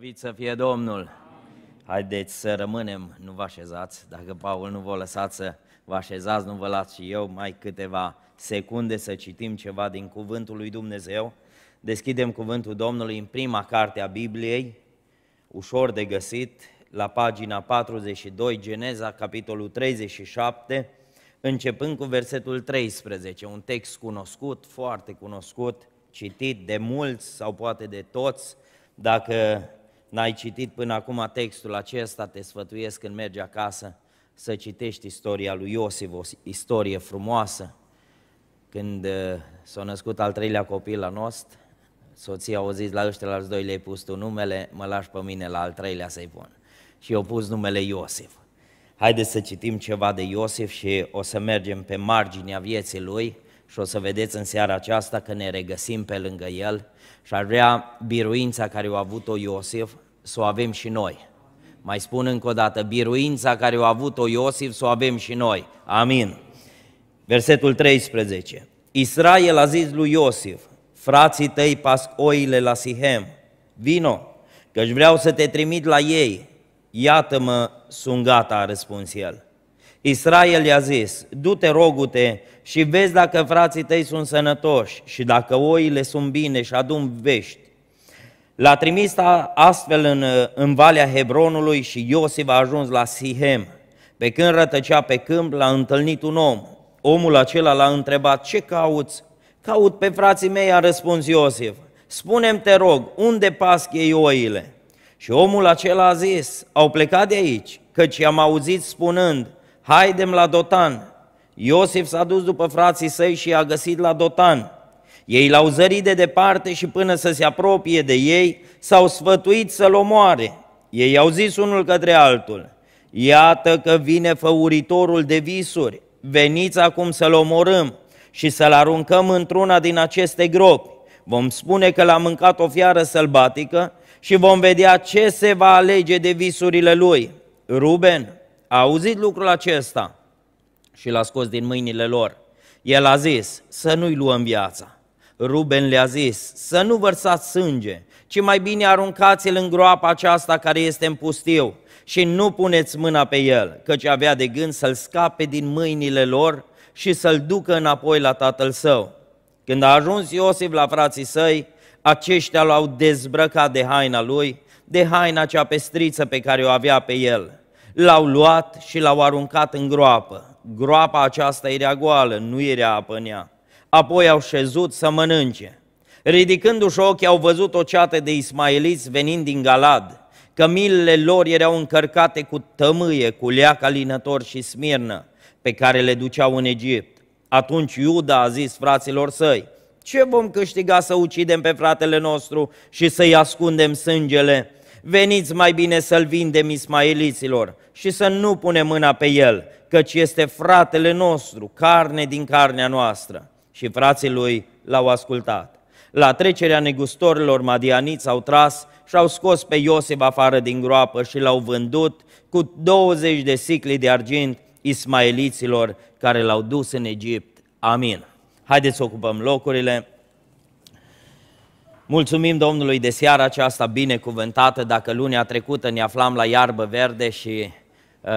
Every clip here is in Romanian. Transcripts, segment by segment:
Slăvit să fie Domnul! Haideți să rămânem, nu vă așezați, dacă Paul nu vă lăsați să vă așezați, nu vă las și eu mai câteva secunde să citim ceva din Cuvântul lui Dumnezeu. Deschidem Cuvântul Domnului în prima carte a Bibliei, ușor de găsit, la pagina 42, Geneza, capitolul 37, începând cu versetul 13, un text cunoscut, foarte cunoscut, citit de mulți sau poate de toți, dacă n-ai citit până acum textul acesta, te sfătuiesc când mergi acasă să citești istoria lui Iosif, o istorie frumoasă. Când uh, s-a născut al treilea copil la nostru, soția a zis la ăștia, la al doi le-ai pus tu numele, mă lași pe mine la al treilea să-i pun. Și eu pus numele Iosif. Haideți să citim ceva de Iosif și o să mergem pe marginea vieții lui și o să vedeți în seara aceasta că ne regăsim pe lângă el și ar vrea biruința care o a avut-o Iosif să o avem și noi. Mai spun încă o dată, biruința care o a avut-o Iosif, să o avem și noi. Amin. Versetul 13. Israel a zis lui Iosif, frații tăi pasc oile la Sihem, vino, căci vreau să te trimit la ei. Iată-mă, sunt gata, a răspuns el. Israel i-a zis, du-te, rogute, și vezi dacă frații tăi sunt sănătoși și dacă oile sunt bine și adun vești L-a trimis astfel în, în Valea Hebronului și Iosif a ajuns la Sihem. Pe când rătăcea pe câmp, l-a întâlnit un om. Omul acela l-a întrebat, ce cauți? Caut pe frații mei, a răspuns Iosif. Spune-mi, te rog, unde pasc ei oile? Și omul acela a zis, au plecat de aici, căci i-am auzit spunând, haidem la Dotan. Iosif s-a dus după frații săi și i-a găsit la Dotan ei l-au zărit de departe și până să se apropie de ei, s-au sfătuit să-l omoare. Ei au zis unul către altul, iată că vine făuritorul de visuri, veniți acum să-l omorâm și să-l aruncăm într-una din aceste gropi. Vom spune că l-a mâncat o fiară sălbatică și vom vedea ce se va alege de visurile lui. Ruben a auzit lucrul acesta și l-a scos din mâinile lor. El a zis, să nu-i luăm viața. Ruben le-a zis, să nu vărsați sânge, ci mai bine aruncați-l în groapa aceasta care este în pustiu și nu puneți mâna pe el, căci avea de gând să-l scape din mâinile lor și să-l ducă înapoi la tatăl său. Când a ajuns Iosif la frații săi, aceștia l-au dezbrăcat de haina lui, de haina cea pestriță pe care o avea pe el. L-au luat și l-au aruncat în groapă. Groapa aceasta era goală, nu era apă în ea apoi au șezut să mănânce. Ridicându-și ochii au văzut o ceată de ismaeliți venind din Galad, că milele lor erau încărcate cu tămâie, cu leac alinător și smirnă, pe care le duceau în Egipt. Atunci Iuda a zis fraților săi, ce vom câștiga să ucidem pe fratele nostru și să-i ascundem sângele? Veniți mai bine să-l vindem ismaeliților și să nu punem mâna pe el, căci este fratele nostru, carne din carnea noastră. Și frații lui l-au ascultat. La trecerea negustorilor madianiți au tras și au scos pe Iosef afară din groapă și l-au vândut cu 20 de sicli de argint ismaeliților care l-au dus în Egipt. Amin. Haideți să ocupăm locurile. Mulțumim Domnului de seara aceasta binecuvântată. Dacă lunea trecută ne aflam la iarbă verde și Uh,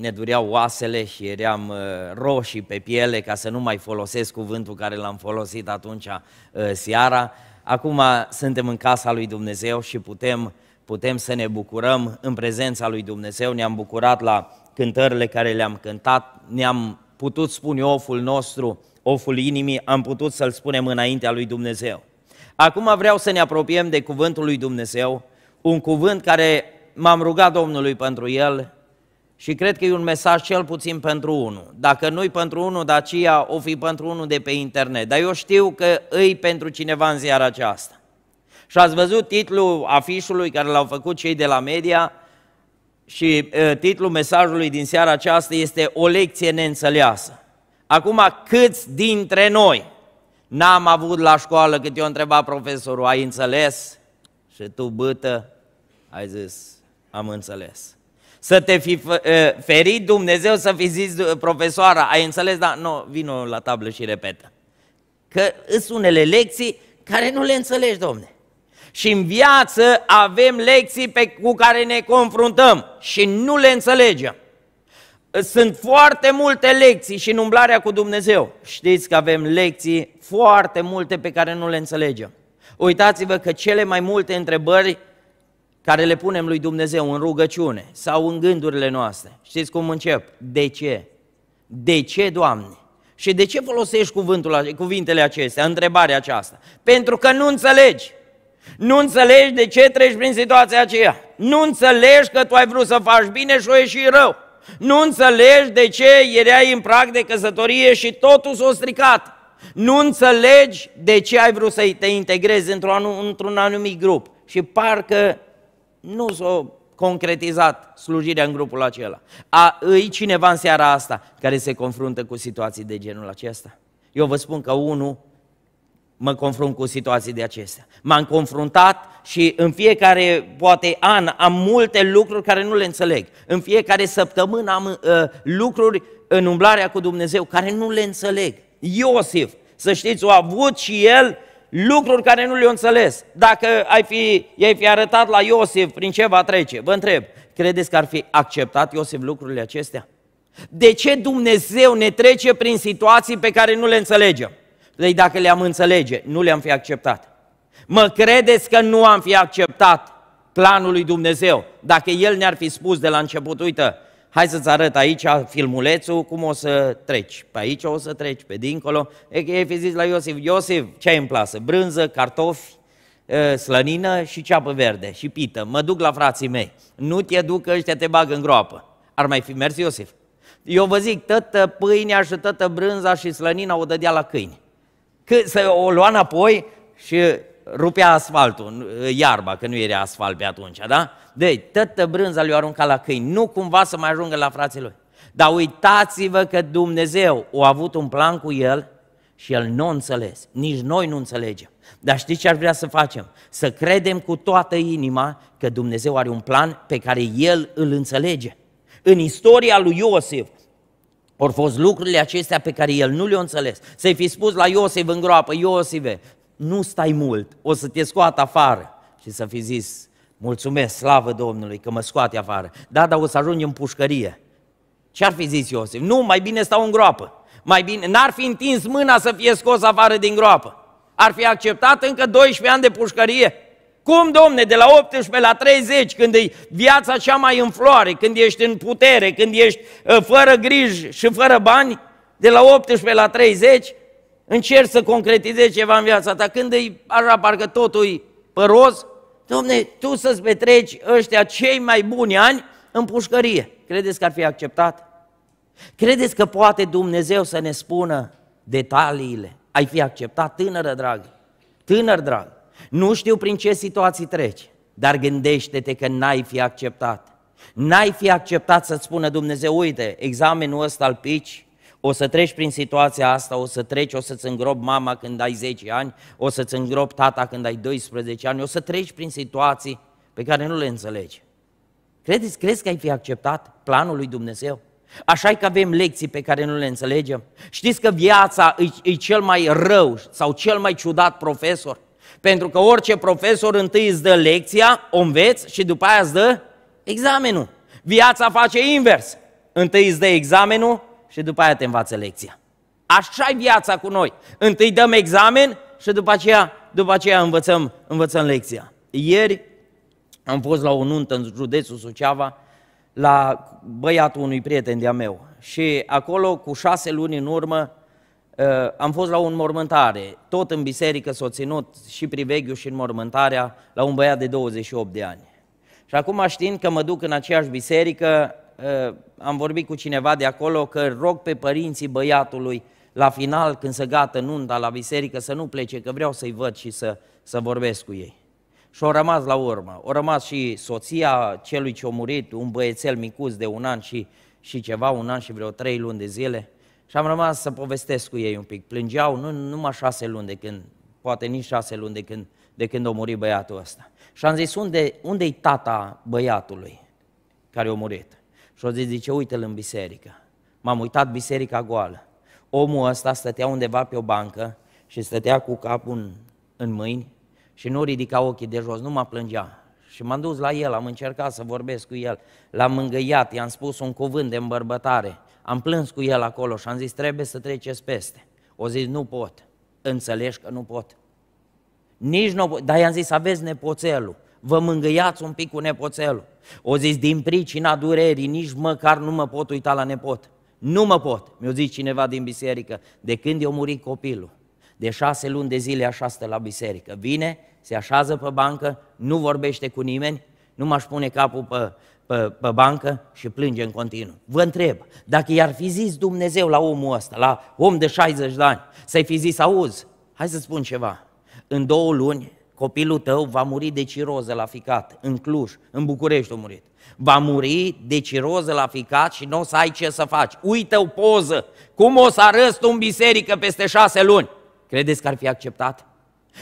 ne dureau oasele și eram uh, roșii pe piele ca să nu mai folosesc cuvântul care l-am folosit atunci uh, seara. Acum suntem în casa lui Dumnezeu și putem, putem să ne bucurăm în prezența lui Dumnezeu. Ne-am bucurat la cântările care le-am cântat, ne-am putut spune oful nostru, oful inimii, am putut să-l spunem înaintea lui Dumnezeu. Acum vreau să ne apropiem de cuvântul lui Dumnezeu, un cuvânt care m-am rugat Domnului pentru el și cred că e un mesaj cel puțin pentru unul. Dacă nu-i pentru unul dacia aceea, o fi pentru unul de pe internet. Dar eu știu că îi pentru cineva în ziara aceasta. Și ați văzut titlul afișului care l-au făcut cei de la media și titlul mesajului din seara aceasta este O lecție neînțeleasă. Acum, câți dintre noi n-am avut la școală cât eu întreba profesorul, ai înțeles? Și tu, bătă, ai zis, am înțeles. Să te fi ferit Dumnezeu să fi zis profesoara, ai înțeles, dar nu, vină la tablă și repetă. Că sunt unele lecții care nu le înțelegi, domne. Și în viață avem lecții pe, cu care ne confruntăm și nu le înțelegem. Sunt foarte multe lecții și în umblarea cu Dumnezeu. Știți că avem lecții foarte multe pe care nu le înțelegem. Uitați-vă că cele mai multe întrebări care le punem lui Dumnezeu în rugăciune sau în gândurile noastre. Știți cum încep? De ce? De ce, Doamne? Și de ce folosești cuvântul, cuvintele acestea, întrebarea aceasta? Pentru că nu înțelegi. Nu înțelegi de ce treci prin situația aceea. Nu înțelegi că tu ai vrut să faci bine și o ieși rău. Nu înțelegi de ce erai în prag de căsătorie și totul s-a stricat. Nu înțelegi de ce ai vrut să te integrezi într-un anumit grup. Și parcă nu s-a concretizat slujirea în grupul acela. A îi cineva în seara asta care se confruntă cu situații de genul acesta? Eu vă spun că unul mă confrunt cu situații de acestea. M-am confruntat și în fiecare, poate, an am multe lucruri care nu le înțeleg. În fiecare săptămână am uh, lucruri în umblarea cu Dumnezeu care nu le înțeleg. Iosif, să știți, o a avut și el lucruri care nu le-au înțeles. Dacă ai fi, ai fi arătat la Iosif prin ce va trece, vă întreb, credeți că ar fi acceptat Iosif lucrurile acestea? De ce Dumnezeu ne trece prin situații pe care nu le înțelegem? Deci dacă le-am înțelege, nu le-am fi acceptat. Mă credeți că nu am fi acceptat planul lui Dumnezeu dacă El ne-ar fi spus de la început, uite, hai să-ți arăt aici filmulețul, cum o să treci. Pe aici o să treci, pe dincolo. E că ei fi zis la Iosif, Iosif, ce ai în plasă? Brânză, cartofi, ă, slănină și ceapă verde și pită. Mă duc la frații mei. Nu te duc că ăștia te bag în groapă. Ar mai fi mers Iosif. Eu vă zic, tătă pâinea și tătă brânza și slănina o dădea la câini. Că să o lua înapoi și rupea asfaltul, iarba, că nu era asfalt pe atunci, da? Deci, tătă brânza lui arunca la câini, nu cumva să mai ajungă la frații lui. Dar uitați-vă că Dumnezeu a avut un plan cu el și el nu înțeles, nici noi nu înțelegem. Dar știți ce ar vrea să facem? Să credem cu toată inima că Dumnezeu are un plan pe care El îl înțelege. În istoria lui Iosif, au fost lucrurile acestea pe care el nu le-a înțeles. Să-i fi spus la Iosif în groapă, Iosive, nu stai mult, o să te scoată afară. Și să fi zis, mulțumesc, slavă Domnului că mă scoate afară. Da, dar o să ajungi în pușcărie. Ce ar fi zis Iosif? Nu, mai bine stau în groapă. Mai bine, n-ar fi întins mâna să fie scos afară din groapă. Ar fi acceptat încă 12 ani de pușcărie. Cum, domne, de la 18 la 30, când e viața cea mai în floare, când ești în putere, când ești ă, fără griji și fără bani, de la 18 la 30, încerci să concretizezi ceva în viața ta, când e așa, parcă totul e păros, domne, tu să-ți petreci ăștia cei mai buni ani în pușcărie. Credeți că ar fi acceptat? Credeți că poate Dumnezeu să ne spună detaliile? Ai fi acceptat, tânără drag, Tânăr drag, nu știu prin ce situații treci, dar gândește-te că n-ai fi acceptat. N-ai fi acceptat să-ți spună Dumnezeu, uite, examenul ăsta al pici, o să treci prin situația asta, o să treci, o să-ți îngrop mama când ai 10 ani, o să-ți îngrop tata când ai 12 ani, o să treci prin situații pe care nu le înțelegi. Credeți, crezi că ai fi acceptat planul lui Dumnezeu? Așa că avem lecții pe care nu le înțelegem. Știți că viața e, e cel mai rău sau cel mai ciudat profesor? Pentru că orice profesor întâi îți dă lecția, o înveți și după aia îți dă examenul. Viața face invers. Întâi îți dă examenul, și după aia te învață lecția. așa e viața cu noi. Întâi dăm examen și după aceea, după aceea învățăm, învățăm lecția. Ieri am fost la o nuntă în județul Suceava, la băiatul unui prieten de-a meu. Și acolo, cu șase luni în urmă, uh, am fost la un mormântare, Tot în biserică s-a ținut și priveghiu și mormântarea la un băiat de 28 de ani. Și acum știind că mă duc în aceeași biserică, Eh, am vorbit cu cineva de acolo că rog pe părinții băiatului la final când se gată nunta la biserică să nu plece, că vreau să-i văd și să, să vorbesc cu ei. Și au rămas la urmă. Au rămas și soția celui ce a murit, un băiețel micuț de un an și, și ceva, un an și vreo trei luni de zile. Și am rămas să povestesc cu ei un pic. Plângeau nu, numai șase luni de când, poate nici șase luni de când, de când a murit băiatul ăsta. Și am zis, unde, unde-i tata băiatului care a murit? Și o zis, zice, uite-l în biserică. M-am uitat biserica goală. Omul ăsta stătea undeva pe o bancă și stătea cu capul în, în mâini și nu ridica ochii de jos, nu mă plângea. Și m-am dus la el, am încercat să vorbesc cu el, l-am îngăiat, i-am spus un cuvânt de îmbărbătare, am plâns cu el acolo și am zis, trebuie să treceți peste. O zis, nu pot, înțelegi că nu pot. Nici nu pot, dar i-am zis, aveți nepoțelul vă mângâiați un pic cu nepoțelul. O zis, din pricina durerii, nici măcar nu mă pot uita la nepot. Nu mă pot, mi-o zis cineva din biserică, de când eu murit copilul. De șase luni de zile așa stă la biserică. Vine, se așează pe bancă, nu vorbește cu nimeni, nu m-aș pune capul pe, pe, pe bancă și plânge în continuu. Vă întreb, dacă i-ar fi zis Dumnezeu la omul ăsta, la om de 60 de ani, să-i fi zis, auzi, hai să spun ceva, în două luni copilul tău va muri de ciroză la ficat, în Cluj, în București a murit. Va muri de ciroză la ficat și nu o să ai ce să faci. Uită o poză, cum o să arăți tu în biserică peste șase luni. Credeți că ar fi acceptat?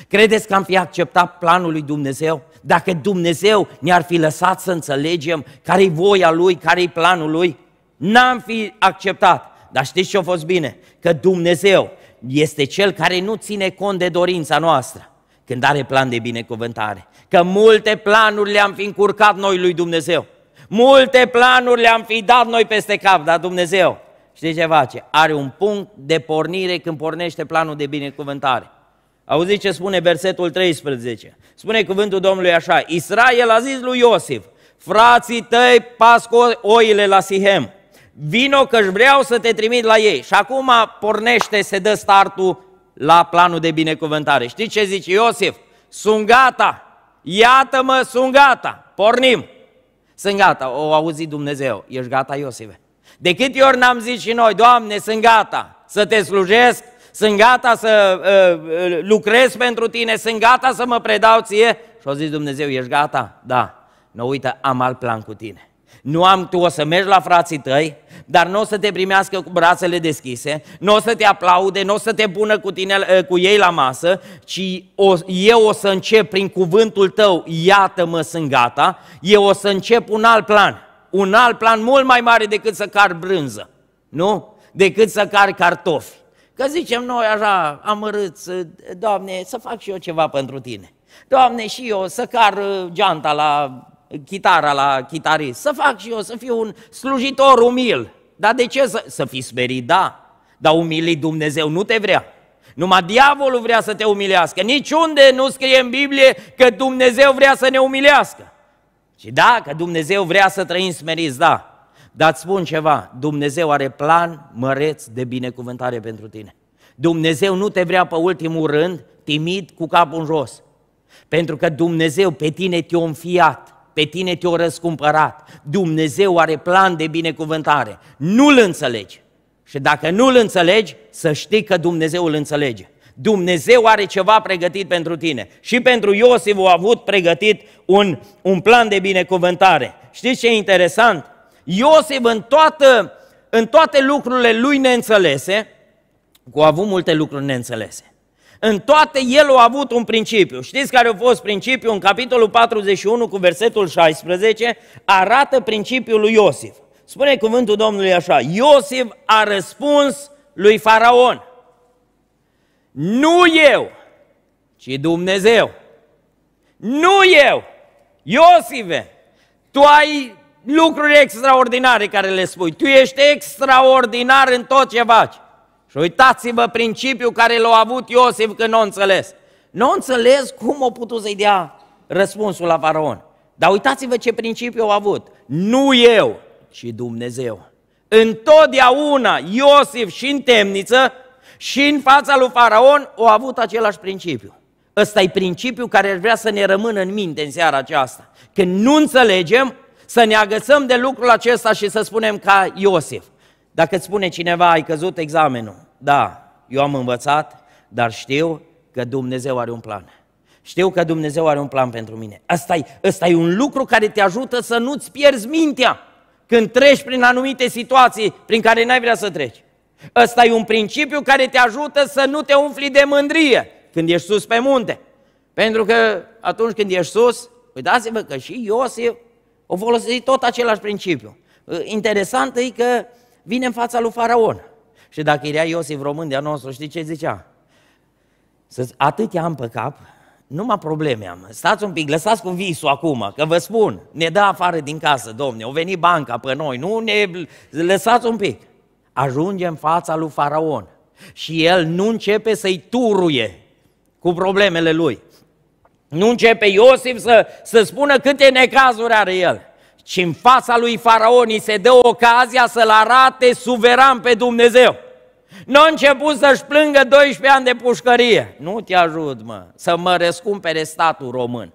Credeți că am fi acceptat planul lui Dumnezeu? Dacă Dumnezeu ne-ar fi lăsat să înțelegem care-i voia Lui, care-i planul Lui, n-am fi acceptat. Dar știți ce a fost bine? Că Dumnezeu este Cel care nu ține cont de dorința noastră când are plan de binecuvântare. Că multe planuri le-am fi încurcat noi lui Dumnezeu. Multe planuri le-am fi dat noi peste cap, dar Dumnezeu, știi ce face? Are un punct de pornire când pornește planul de binecuvântare. Auziți ce spune versetul 13. Spune cuvântul Domnului așa, Israel a zis lui Iosif, frații tăi pasco oile la Sihem, vino că vreau să te trimit la ei. Și acum pornește, se dă startul la planul de binecuvântare. Știi ce zice Iosif? Sunt gata, iată-mă, sunt gata, pornim. Sunt gata, o auzi Dumnezeu, ești gata Iosif? De câte ori n-am zis și noi, Doamne, sunt gata să te slujesc, sunt gata să uh, lucrez pentru tine, sunt gata să mă predau ție. Și a zis Dumnezeu, ești gata? Da. Nu uită, am alt plan cu tine. Nu am, tu o să mergi la frații tăi, dar nu o să te primească cu brațele deschise, nu o să te aplaude, nu o să te pună cu, tine, ă, cu ei la masă, ci o, eu o să încep prin cuvântul tău, iată-mă, sunt gata, eu o să încep un alt plan, un alt plan mult mai mare decât să car brânză, nu? Decât să car cartofi. Că zicem noi așa, amărâți, ă, Doamne, să fac și eu ceva pentru Tine. Doamne, și eu să car ă, geanta la chitara la chitarist, să fac și eu, să fiu un slujitor umil. Dar de ce să, să fii smerit? Da, dar umilit Dumnezeu nu te vrea. Numai diavolul vrea să te umilească. Niciunde nu scrie în Biblie că Dumnezeu vrea să ne umilească. Și da, că Dumnezeu vrea să trăim smeriți, da. Dar îți spun ceva, Dumnezeu are plan măreț de binecuvântare pentru tine. Dumnezeu nu te vrea pe ultimul rând timid cu capul în jos. Pentru că Dumnezeu pe tine te-a înfiat pe tine te-o răscumpărat. Dumnezeu are plan de binecuvântare. Nu-l înțelegi. Și dacă nu-l înțelegi, să știi că Dumnezeu îl înțelege. Dumnezeu are ceva pregătit pentru tine. Și pentru Iosif a avut pregătit un, un plan de binecuvântare. Știți ce e interesant? Iosif în, toată, în toate lucrurile lui neînțelese, cu a avut multe lucruri neînțelese. În toate el a avut un principiu. Știți care a fost principiul? În capitolul 41 cu versetul 16 arată principiul lui Iosif. Spune cuvântul Domnului așa, Iosif a răspuns lui Faraon, nu eu, ci Dumnezeu. Nu eu, Iosive, tu ai lucruri extraordinare care le spui, tu ești extraordinar în tot ce faci. Și uitați-vă principiul care l-a avut Iosif când nu o înțeles. Nu înțeles cum o putut să-i dea răspunsul la faraon. Dar uitați-vă ce principiu au avut. Nu eu, ci Dumnezeu. Întotdeauna Iosif și în temniță și în fața lui faraon au avut același principiu. Ăsta e principiul care ar vrea să ne rămână în minte în seara aceasta. Când nu înțelegem, să ne agățăm de lucrul acesta și să spunem ca Iosif. Dacă îți spune cineva, ai căzut examenul, da, eu am învățat, dar știu că Dumnezeu are un plan. Știu că Dumnezeu are un plan pentru mine. Asta e, asta e un lucru care te ajută să nu-ți pierzi mintea când treci prin anumite situații prin care n-ai vrea să treci. Ăsta e un principiu care te ajută să nu te umfli de mândrie când ești sus pe munte. Pentru că atunci când ești sus, uitați-vă păi că și Iosif o folosit tot același principiu. Interesant e că vine în fața lui Faraon. Și dacă era Iosif român de-a nostru, știi ce zicea? Să atâtea am pe cap, numai probleme am. Stați un pic, lăsați cu visul acum, că vă spun, ne dă afară din casă, domne, o veni banca pe noi, nu ne... Lăsați un pic. Ajungem fața lui Faraon și el nu începe să-i turuie cu problemele lui. Nu începe Iosif să, să spună câte necazuri are el, ci în fața lui Faraon îi se dă ocazia să-l arate suveran pe Dumnezeu. Nu a început să-și plângă 12 ani de pușcărie. Nu te ajut, mă, să mă răscumpere statul român.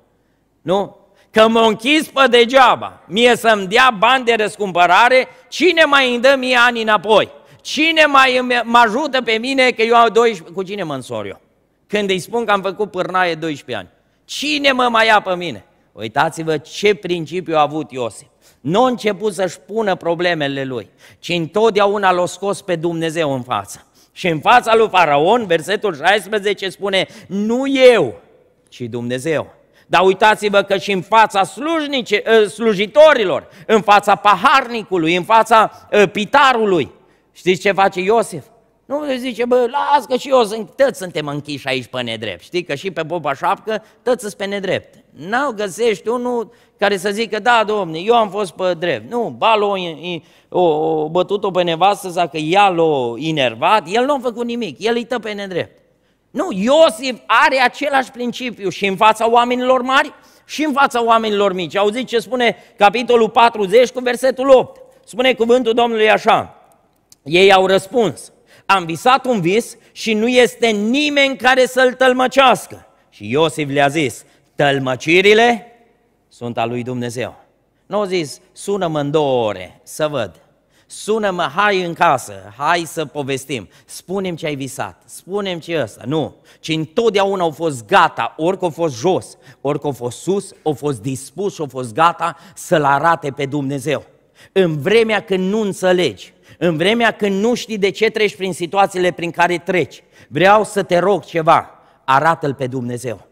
Nu? Că mă închis pe degeaba. Mie să-mi dea bani de răscumpărare, cine mai îmi dă mie ani înapoi? Cine mai mă ajută pe mine că eu am 12... Cu cine mă însor eu? Când îi spun că am făcut pârnaie 12 ani. Cine mă mai ia pe mine? Uitați-vă ce principiu a avut Iosif. Nu a început să-și pună problemele lui, ci întotdeauna l-a scos pe Dumnezeu în față. Și în fața lui Faraon, versetul 16 spune, nu eu, ci Dumnezeu. Dar uitați-vă că și în fața slujnice, ă, slujitorilor, în fața paharnicului, în fața ă, pitarului, știți ce face Iosif? Nu se zice, bă, las că și eu sunt, toți suntem închiși aici pe nedrept. Știi că și pe popa șapcă, toți sunt pe nedrept. N-au găsești unul care să zică, da, domne, eu am fost pe drept. Nu, balo o, o, o bătut-o pe nevastă să că ea l-a inervat, el nu a făcut nimic, el îi tă pe nedrept. Nu, Iosif are același principiu și în fața oamenilor mari și în fața oamenilor mici. Auziți ce spune capitolul 40 cu versetul 8. Spune cuvântul Domnului așa, ei au răspuns, am visat un vis și nu este nimeni care să-l tălmăcească. Și Iosif le-a zis, tălmăcirile sunt a lui Dumnezeu. Nu au zis, sună-mă în două ore să văd. Sună-mă, hai în casă, hai să povestim, spunem ce ai visat, spunem ce ăsta. Nu, ci întotdeauna au fost gata, orică au fost jos, orică au fost sus, au fost dispus și au fost gata să-L arate pe Dumnezeu. În vremea când nu înțelegi, în vremea când nu știi de ce treci prin situațiile prin care treci, vreau să te rog ceva, arată-L pe Dumnezeu.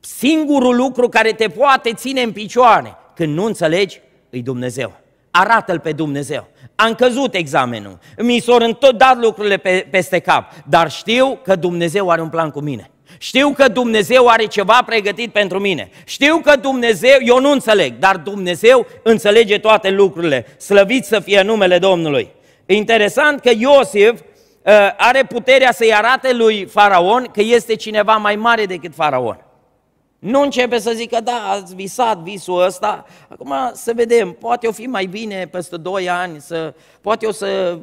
Singurul lucru care te poate ține în picioare când nu înțelegi, îi Dumnezeu. Arată-L pe Dumnezeu. Am căzut examenul, mi s-au tot dat lucrurile pe, peste cap, dar știu că Dumnezeu are un plan cu mine. Știu că Dumnezeu are ceva pregătit pentru mine. Știu că Dumnezeu, eu nu înțeleg, dar Dumnezeu înțelege toate lucrurile. Slăvit să fie numele Domnului! Interesant că Iosif ă, are puterea să-i arate lui Faraon că este cineva mai mare decât Faraon. Nu începe să zică, da, ați visat visul ăsta, acum să vedem, poate o fi mai bine peste 2 ani, să, poate o să,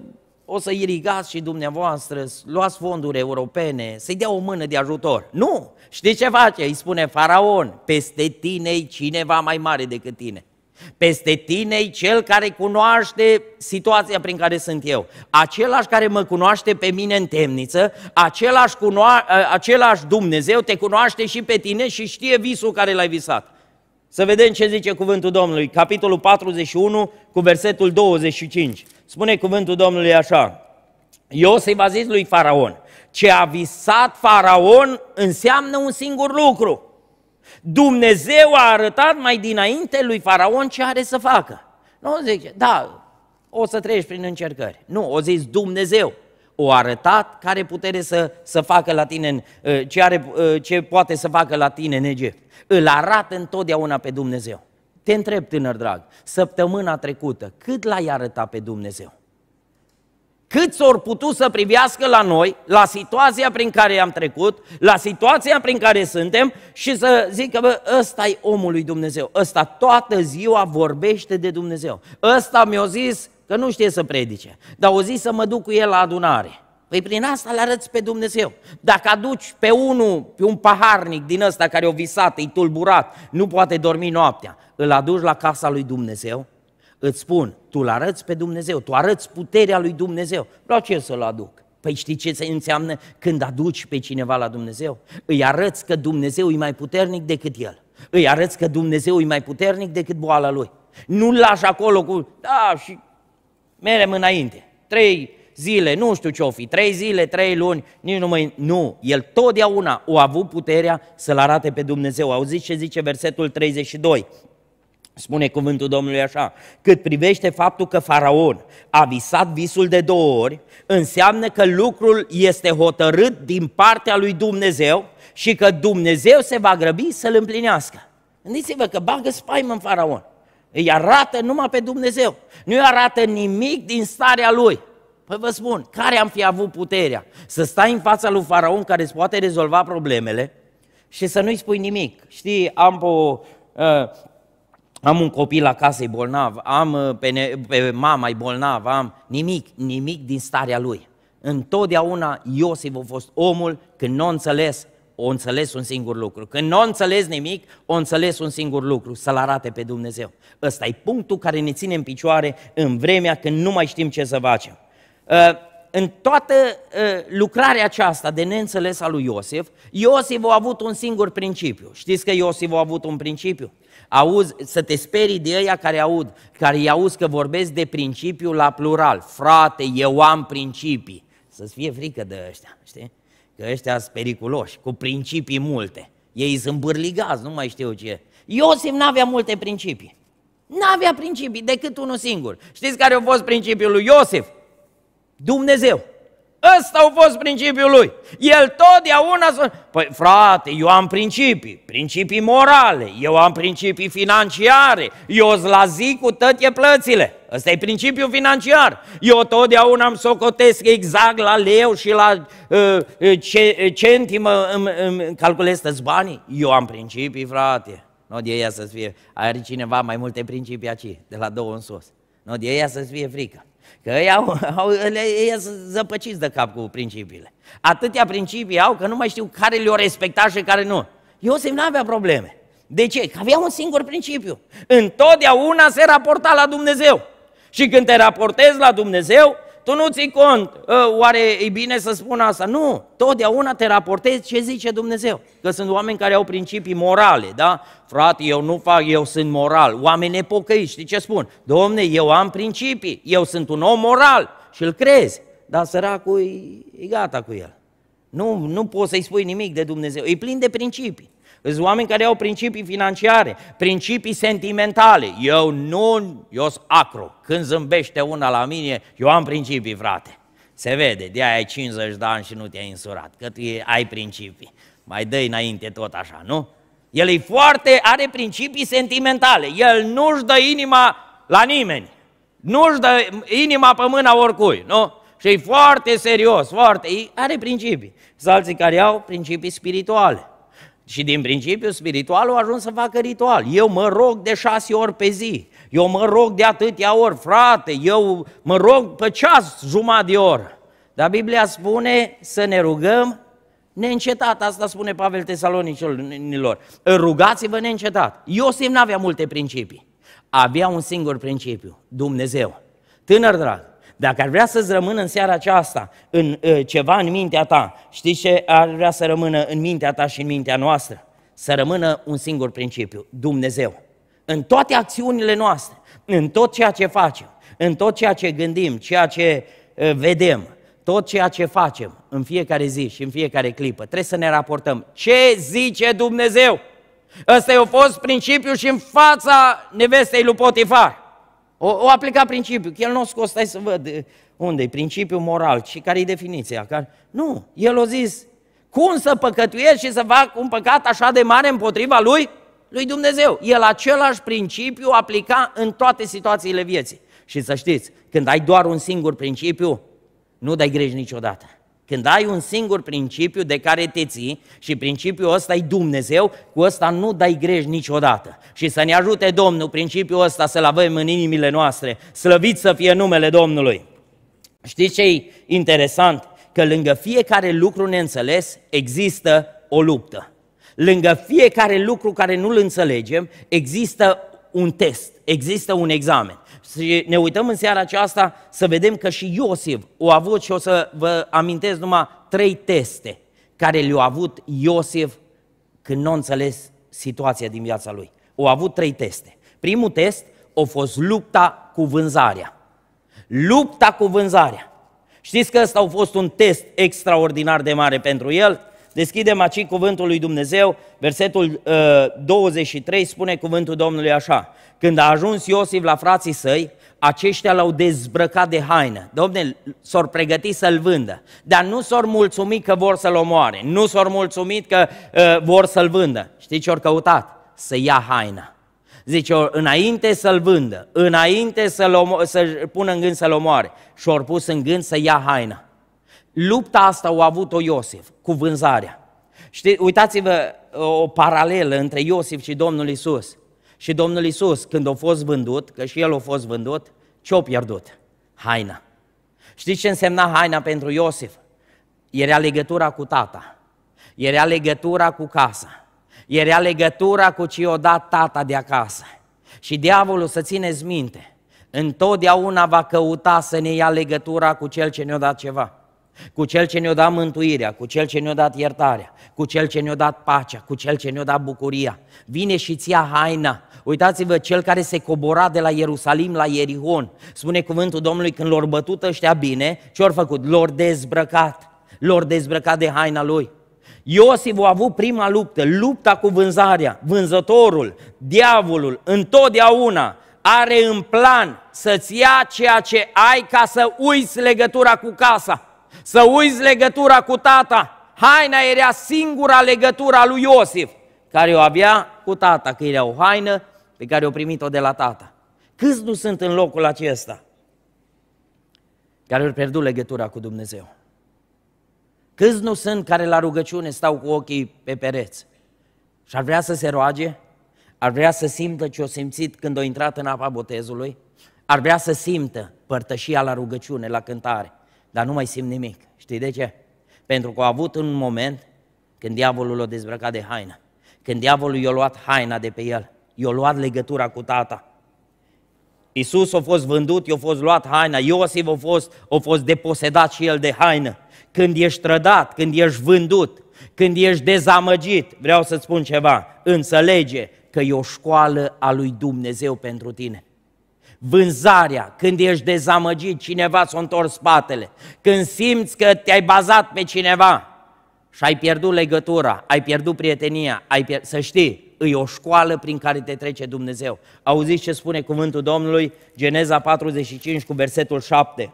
o să irigați și dumneavoastră, luați fonduri europene, să-i dea o mână de ajutor. Nu! Știi ce face? Îi spune faraon, peste tine e cineva mai mare decât tine. Peste tine cel care cunoaște situația prin care sunt eu. Același care mă cunoaște pe mine în temniță, același, cunoa- același Dumnezeu te cunoaște și pe tine și știe visul care l-ai visat. Să vedem ce zice cuvântul Domnului, capitolul 41 cu versetul 25. Spune cuvântul Domnului așa, Iosif a zis lui Faraon, ce a visat Faraon înseamnă un singur lucru – Dumnezeu a arătat mai dinainte lui Faraon ce are să facă. Nu zice, da, o să treci prin încercări. Nu, o zis Dumnezeu. O arătat care putere să, să facă la tine, ă, ce, are, ă, ce poate să facă la tine în Egipt. Îl arată întotdeauna pe Dumnezeu. Te întreb, tânăr drag, săptămâna trecută, cât l-ai arătat pe Dumnezeu? s-or putut să privească la noi, la situația prin care am trecut, la situația prin care suntem și să zică, bă, ăsta e omul lui Dumnezeu, ăsta toată ziua vorbește de Dumnezeu, ăsta mi-a zis că nu știe să predice, dar o zis să mă duc cu el la adunare. Păi prin asta le arăți pe Dumnezeu. Dacă aduci pe unul, pe un paharnic din ăsta care o visat, e tulburat, nu poate dormi noaptea, îl aduci la casa lui Dumnezeu, Îți spun, tu îl arăți pe Dumnezeu, tu arăți puterea lui Dumnezeu. La ce să-l aduc? Păi știi ce înseamnă când aduci pe cineva la Dumnezeu? Îi arăți că Dumnezeu e mai puternic decât el. Îi arăți că Dumnezeu e mai puternic decât boala lui. Nu-l lași acolo cu, da, și merem înainte. Trei zile, nu știu ce o fi, trei zile, trei luni, nici nu mai... Nu, el totdeauna a avut puterea să-L arate pe Dumnezeu. Auziți ce zice versetul 32? Spune cuvântul Domnului așa, cât privește faptul că faraon a visat visul de două ori, înseamnă că lucrul este hotărât din partea lui Dumnezeu și că Dumnezeu se va grăbi să-l împlinească. Gândiți-vă că bagă spaimă în faraon. Îi arată numai pe Dumnezeu. Nu îi arată nimic din starea lui. Păi vă spun, care am fi avut puterea să stai în fața lui faraon care îți poate rezolva problemele și să nu-i spui nimic. Știi, am o, am un copil la casă, e bolnav, am uh, pe, ne- pe mama, e bolnav, am nimic, nimic din starea lui. Întotdeauna Iosif a fost omul când nu n-o înțeles, o înțeles un singur lucru. Când nu n-o înțeles nimic, o înțeles un singur lucru, să-L arate pe Dumnezeu. Ăsta e punctul care ne ține în picioare în vremea când nu mai știm ce să facem. Uh, în toată uh, lucrarea aceasta de neînțeles a lui Iosif, Iosif a avut un singur principiu. Știți că Iosif a avut un principiu? auzi, să te sperii de ăia care aud, care îi auzi că vorbesc de principiu la plural. Frate, eu am principii. Să-ți fie frică de ăștia, știi? Că ăștia sunt periculoși, cu principii multe. Ei sunt bârligați, nu mai știu ce. Iosif n-avea multe principii. N-avea principii decât unul singur. Știți care a fost principiul lui Iosif? Dumnezeu. Ăsta au fost principiul lui. El totdeauna spune, păi frate, eu am principii, principii morale, eu am principii financiare, eu îți la zi cu tătie plățile. Ăsta e principiul financiar. Eu totdeauna am socotesc exact la leu și la uh, ce, ă, centimă îmi, îmi calculez toți banii. Eu am principii, frate. Nu de ea să-ți fie, are cineva mai multe principii aici, de la două în sus. Nu de ea să-ți fie frică. Că ei, au, au, ei zăpăciți de cap cu principiile. Atâtea principii au că nu mai știu care le-au respectat și care nu. Iosif nu avea probleme. De ce? Că avea un singur principiu. Întotdeauna se raporta la Dumnezeu. Și când te raportezi la Dumnezeu, tu nu ții cont, ă, oare e bine să spun asta? Nu, totdeauna te raportezi ce zice Dumnezeu. Că sunt oameni care au principii morale, da? Frate, eu nu fac, eu sunt moral. Oameni nepocăiți, știi ce spun? Domne, eu am principii, eu sunt un om moral și îl crezi. Dar săracul e, e gata cu el. Nu, nu poți să-i spui nimic de Dumnezeu, e plin de principii. Sunt oameni care au principii financiare, principii sentimentale. Eu nu, eu sunt acru. Când zâmbește una la mine, eu am principii, frate. Se vede, de aia ai 50 de ani și nu te-ai însurat, că tu ai principii. Mai dă înainte tot așa, nu? El e foarte, are principii sentimentale. El nu-și dă inima la nimeni. Nu-și dă inima pe mâna oricui, nu? Și e foarte serios, foarte, are principii. Sunt alții care au principii spirituale. Și din principiu spiritual au ajuns să facă ritual. Eu mă rog de șase ori pe zi, eu mă rog de atâtea ori, frate, eu mă rog pe ceas jumătate de oră. Dar Biblia spune să ne rugăm neîncetat, asta spune Pavel Tesalonicilor, rugați-vă neîncetat. Iosif nu avea multe principii, avea un singur principiu, Dumnezeu. Tânăr drag, dacă ar vrea să-ți rămână în seara aceasta în, uh, ceva în mintea ta, știi ce ar vrea să rămână în mintea ta și în mintea noastră? Să rămână un singur principiu, Dumnezeu. În toate acțiunile noastre, în tot ceea ce facem, în tot ceea ce gândim, ceea ce uh, vedem, tot ceea ce facem în fiecare zi și în fiecare clipă, trebuie să ne raportăm ce zice Dumnezeu. Ăsta a fost principiul și în fața nevestei lui Potifar. O, o aplica principiul, că el nu a scos, stai să văd eh, unde e principiul moral și care e definiția. Care... Nu, el a zis, cum să păcătuiesc și să fac un păcat așa de mare împotriva lui? Lui Dumnezeu. El același principiu aplica în toate situațiile vieții. Și să știți, când ai doar un singur principiu, nu dai greș niciodată. Când ai un singur principiu de care te ții și principiul ăsta e Dumnezeu, cu ăsta nu dai greș niciodată. Și să ne ajute Domnul principiul ăsta să-l avem în inimile noastre. Slăvit să fie numele Domnului! Știți ce e interesant? Că lângă fiecare lucru neînțeles există o luptă. Lângă fiecare lucru care nu-l înțelegem există un test, există un examen și ne uităm în seara aceasta să vedem că și Iosif o a avut și o să vă amintesc numai trei teste care le-a avut Iosif când nu a înțeles situația din viața lui. O a avut trei teste. Primul test a fost lupta cu vânzarea. Lupta cu vânzarea. Știți că ăsta a fost un test extraordinar de mare pentru el? Deschidem aici cuvântul lui Dumnezeu, versetul uh, 23 spune cuvântul Domnului așa. Când a ajuns Iosif la frații săi, aceștia l-au dezbrăcat de haină. Domne, s-au pregătit să-l vândă, dar nu s-au mulțumit că vor să-l omoare, nu s-au mulțumit că uh, vor să-l vândă. Știți ce au căutat? Să ia haina. Zice, or, înainte să-l vândă, înainte să-l, omo- să pună în gând să-l omoare, și-au pus în gând să ia haina. Lupta asta o a avut-o Iosif cu vânzarea. Știți, uitați-vă o paralelă între Iosif și Domnul Isus. Și Domnul Isus, când a fost vândut, că și el a fost vândut, ce-a pierdut? Haina. Știți ce însemna haina pentru Iosif? Era legătura cu tata, era legătura cu casa, era legătura cu ce i-a dat tata de acasă. Și diavolul, să țineți minte, întotdeauna va căuta să ne ia legătura cu cel ce ne-a dat ceva cu Cel ce ne-a dat mântuirea, cu Cel ce ne-a dat iertarea, cu Cel ce ne-a dat pacea, cu Cel ce ne-a dat bucuria. Vine și ți ia haina. Uitați-vă, Cel care se cobora de la Ierusalim la Ierihon, spune cuvântul Domnului, când l-or bătut ăștia bine, ce au făcut? l dezbrăcat, l dezbrăcat de haina lui. Iosif a avut prima luptă, lupta cu vânzarea, vânzătorul, diavolul, întotdeauna are în plan să-ți ia ceea ce ai ca să uiți legătura cu casa să uiți legătura cu tata. Haina era singura legătura lui Iosif, care o avea cu tata, că era o haină pe care o primit-o de la tata. Câți nu sunt în locul acesta care au pierdut legătura cu Dumnezeu? Câți nu sunt care la rugăciune stau cu ochii pe pereți și ar vrea să se roage, ar vrea să simtă ce o simțit când a intrat în apa botezului, ar vrea să simtă părtășia la rugăciune, la cântare dar nu mai simt nimic. Știi de ce? Pentru că a avut un moment când diavolul l-a dezbrăcat de haină, când diavolul i-a luat haina de pe el, i-a luat legătura cu tata. Isus a fost vândut, i-a fost luat haina, Iosif a fost, a fost deposedat și el de haină. Când ești trădat, când ești vândut, când ești dezamăgit, vreau să-ți spun ceva, înțelege că e o școală a lui Dumnezeu pentru tine vânzarea, când ești dezamăgit, cineva s-a întors spatele, când simți că te-ai bazat pe cineva și ai pierdut legătura, ai pierdut prietenia, ai pier... să știi, îi o școală prin care te trece Dumnezeu. Auziți ce spune cuvântul Domnului, Geneza 45 cu versetul 7.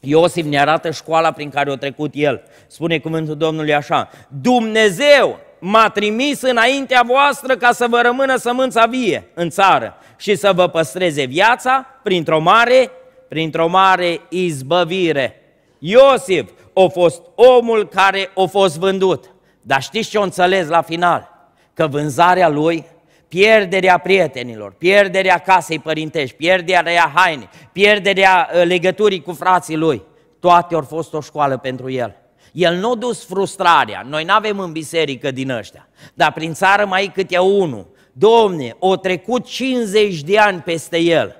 Iosif ne arată școala prin care a trecut el. Spune cuvântul Domnului așa, Dumnezeu m-a trimis înaintea voastră ca să vă rămână sămânța vie în țară și să vă păstreze viața printr-o mare, printr-o mare izbăvire. Iosif a fost omul care a fost vândut. Dar știți ce o înțeles la final? Că vânzarea lui pierderea prietenilor, pierderea casei părintești, pierderea hainei, pierderea uh, legăturii cu frații lui, toate au fost o școală pentru el. El nu a dus frustrarea. Noi nu avem în biserică din ăștia, dar prin țară mai e câte unul. Domne, o trecut 50 de ani peste el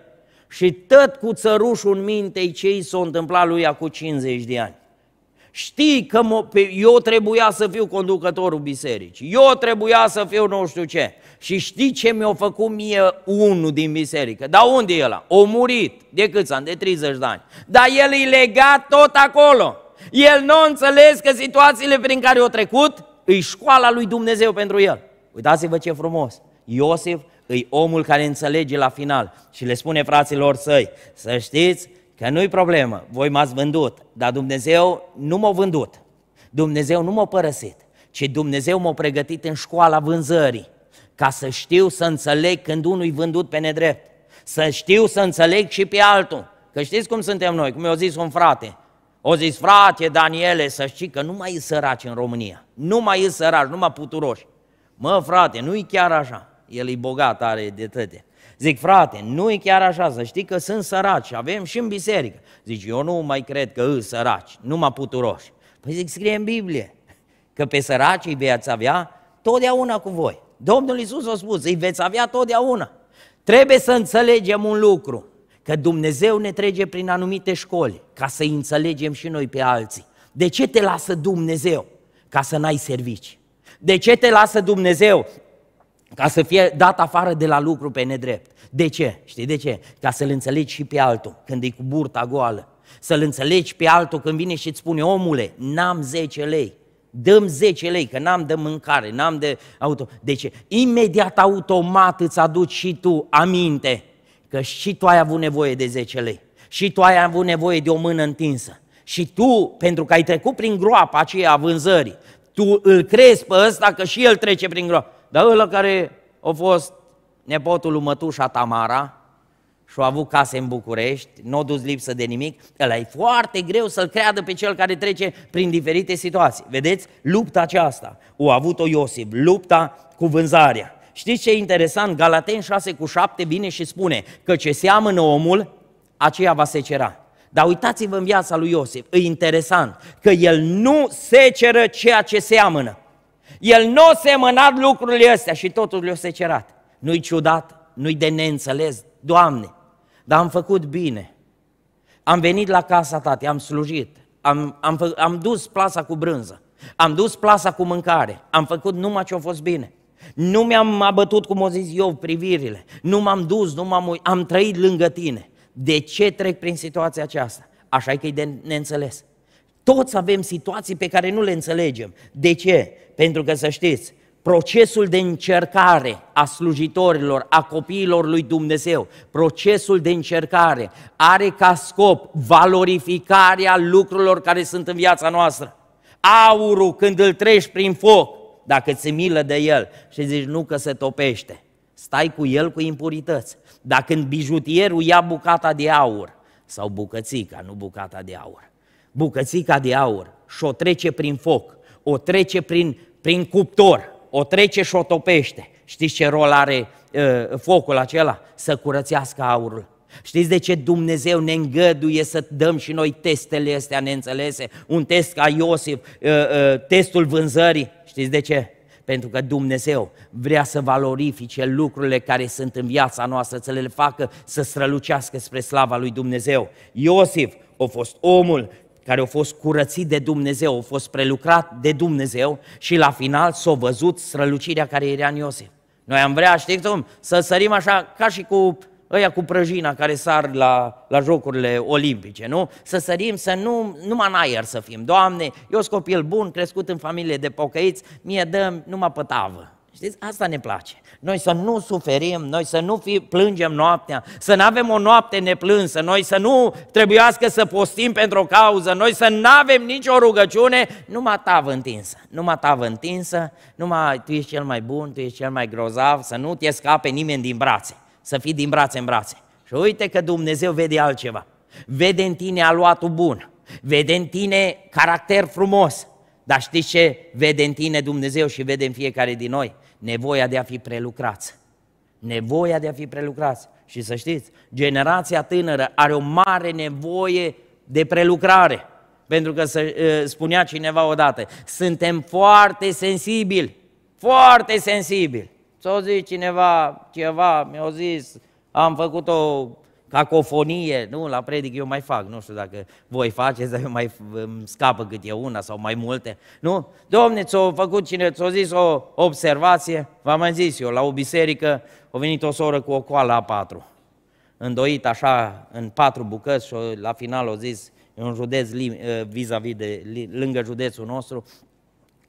și tot cu țărușul în minte ce i s-a întâmplat lui acum 50 de ani. Știi că eu trebuia să fiu conducătorul bisericii, eu trebuia să fiu nu știu ce. Și știi ce mi-a făcut mie unul din biserică? Dar unde e ăla? O murit. De câți ani? De 30 de ani. Dar el e legat tot acolo. El nu a înțeles că situațiile prin care au trecut îi școala lui Dumnezeu pentru el. Uitați-vă ce frumos! Iosif îi omul care înțelege la final și le spune fraților săi, să știți că nu-i problemă, voi m-ați vândut, dar Dumnezeu nu m-a vândut, Dumnezeu nu m-a părăsit, ci Dumnezeu m-a pregătit în școala vânzării, ca să știu să înțeleg când unul e vândut pe nedrept, să știu să înțeleg și pe altul. Că știți cum suntem noi, cum mi-a zis un frate, o zis, frate Daniele, să știi că nu mai e săraci în România. Nu mai e săraci, mai puturoși. Mă, frate, nu-i chiar așa. El e bogat, are de tăte. Zic, frate, nu e chiar așa, să știi că sunt săraci, avem și în biserică. Zici, eu nu mai cred că îi săraci, numai puturoși. Păi zic, scrie în Biblie, că pe săraci îi veți avea totdeauna cu voi. Domnul Isus a spus, îi veți avea totdeauna. Trebuie să înțelegem un lucru că Dumnezeu ne trece prin anumite școli ca să înțelegem și noi pe alții. De ce te lasă Dumnezeu? Ca să n-ai servici. De ce te lasă Dumnezeu? Ca să fie dat afară de la lucru pe nedrept. De ce? Știi de ce? Ca să-l înțelegi și pe altul când e cu burta goală. Să-l înțelegi pe altul când vine și îți spune, omule, n-am 10 lei, dăm 10 lei, că n-am de mâncare, n-am de auto. Deci, imediat automat îți aduci și tu aminte că și tu ai avut nevoie de 10 lei, și tu ai avut nevoie de o mână întinsă, și tu, pentru că ai trecut prin groapa aceea a vânzării, tu îl crezi pe ăsta că și el trece prin groapă. Dar ăla care a fost nepotul lui mătușa Tamara și a avut case în București, nu a dus lipsă de nimic, ăla e foarte greu să-l creadă pe cel care trece prin diferite situații. Vedeți? Lupta aceasta o a avut-o Iosif, lupta cu vânzarea. Știți ce e interesant? Galaten 6 cu 7 vine și spune că ce seamănă omul, aceea va secera. Dar uitați-vă în viața lui Iosif, e interesant că el nu seceră ceea ce seamănă. El nu a semănat lucrurile astea și totul le-a secerat. Nu-i ciudat, nu-i de neînțeles, Doamne, dar am făcut bine. Am venit la casa ta, am slujit, am, am, am dus plasa cu brânză, am dus plasa cu mâncare, am făcut numai ce a fost bine. Nu mi-am abătut, cum o zis eu, privirile. Nu m-am dus, nu m-am uit, am trăit lângă tine. De ce trec prin situația aceasta? Așa e că e de neînțeles. Toți avem situații pe care nu le înțelegem. De ce? Pentru că să știți, procesul de încercare a slujitorilor, a copiilor lui Dumnezeu, procesul de încercare are ca scop valorificarea lucrurilor care sunt în viața noastră. Aurul, când îl treci prin foc, dacă ți milă de el și zici nu că se topește, stai cu el cu impurități. Dacă în bijutierul ia bucata de aur, sau bucățica, nu bucata de aur, bucățica de aur și o trece prin foc, o trece prin, prin cuptor, o trece și o topește. Știți ce rol are uh, focul acela? Să curățească aurul. Știți de ce Dumnezeu ne îngăduie să dăm și noi testele astea neînțelese? Un test ca Iosif, uh, uh, testul vânzării. Știți de ce? Pentru că Dumnezeu vrea să valorifice lucrurile care sunt în viața noastră, să le facă să strălucească spre slava lui Dumnezeu. Iosif a fost omul care a fost curățit de Dumnezeu, a fost prelucrat de Dumnezeu și la final s-a văzut strălucirea care era în Iosif. Noi am vrea, știți cum, să sărim așa ca și cu ăia cu prăjina care sar la, la Jocurile Olimpice, nu? Să sărim, să nu, numai în aer să fim. Doamne, eu sunt copil bun, crescut în familie de pocăiți, mie dăm numai pătavă. Știți, asta ne place. Noi să nu suferim, noi să nu fi, plângem noaptea, să nu avem o noapte neplânsă, noi să nu trebuiască să postim pentru o cauză, noi să nu avem nicio rugăciune, numai tavă întinsă, numai tavă întinsă, numai tu ești cel mai bun, tu ești cel mai grozav, să nu te scape nimeni din brațe să fii din brațe în brațe. Și uite că Dumnezeu vede altceva. Vede în tine aluatul bun, vede în tine caracter frumos, dar știi ce vede în tine Dumnezeu și vede în fiecare din noi? Nevoia de a fi prelucrați. Nevoia de a fi prelucrați. Și să știți, generația tânără are o mare nevoie de prelucrare. Pentru că să, ă, spunea cineva odată, suntem foarte sensibili, foarte sensibili. Să o zis cineva, ceva, mi-a zis, am făcut o cacofonie, nu, la predic eu mai fac, nu știu dacă voi faceți, dar eu mai îmi scapă cât e una sau mai multe, nu? Domne, ți-a făcut cine, ți-a zis o observație, v-am mai zis eu, la o biserică a venit o soră cu o coală a patru, îndoit așa în patru bucăți și la final o zis, în județ ă, vis-a-vis de, lângă județul nostru,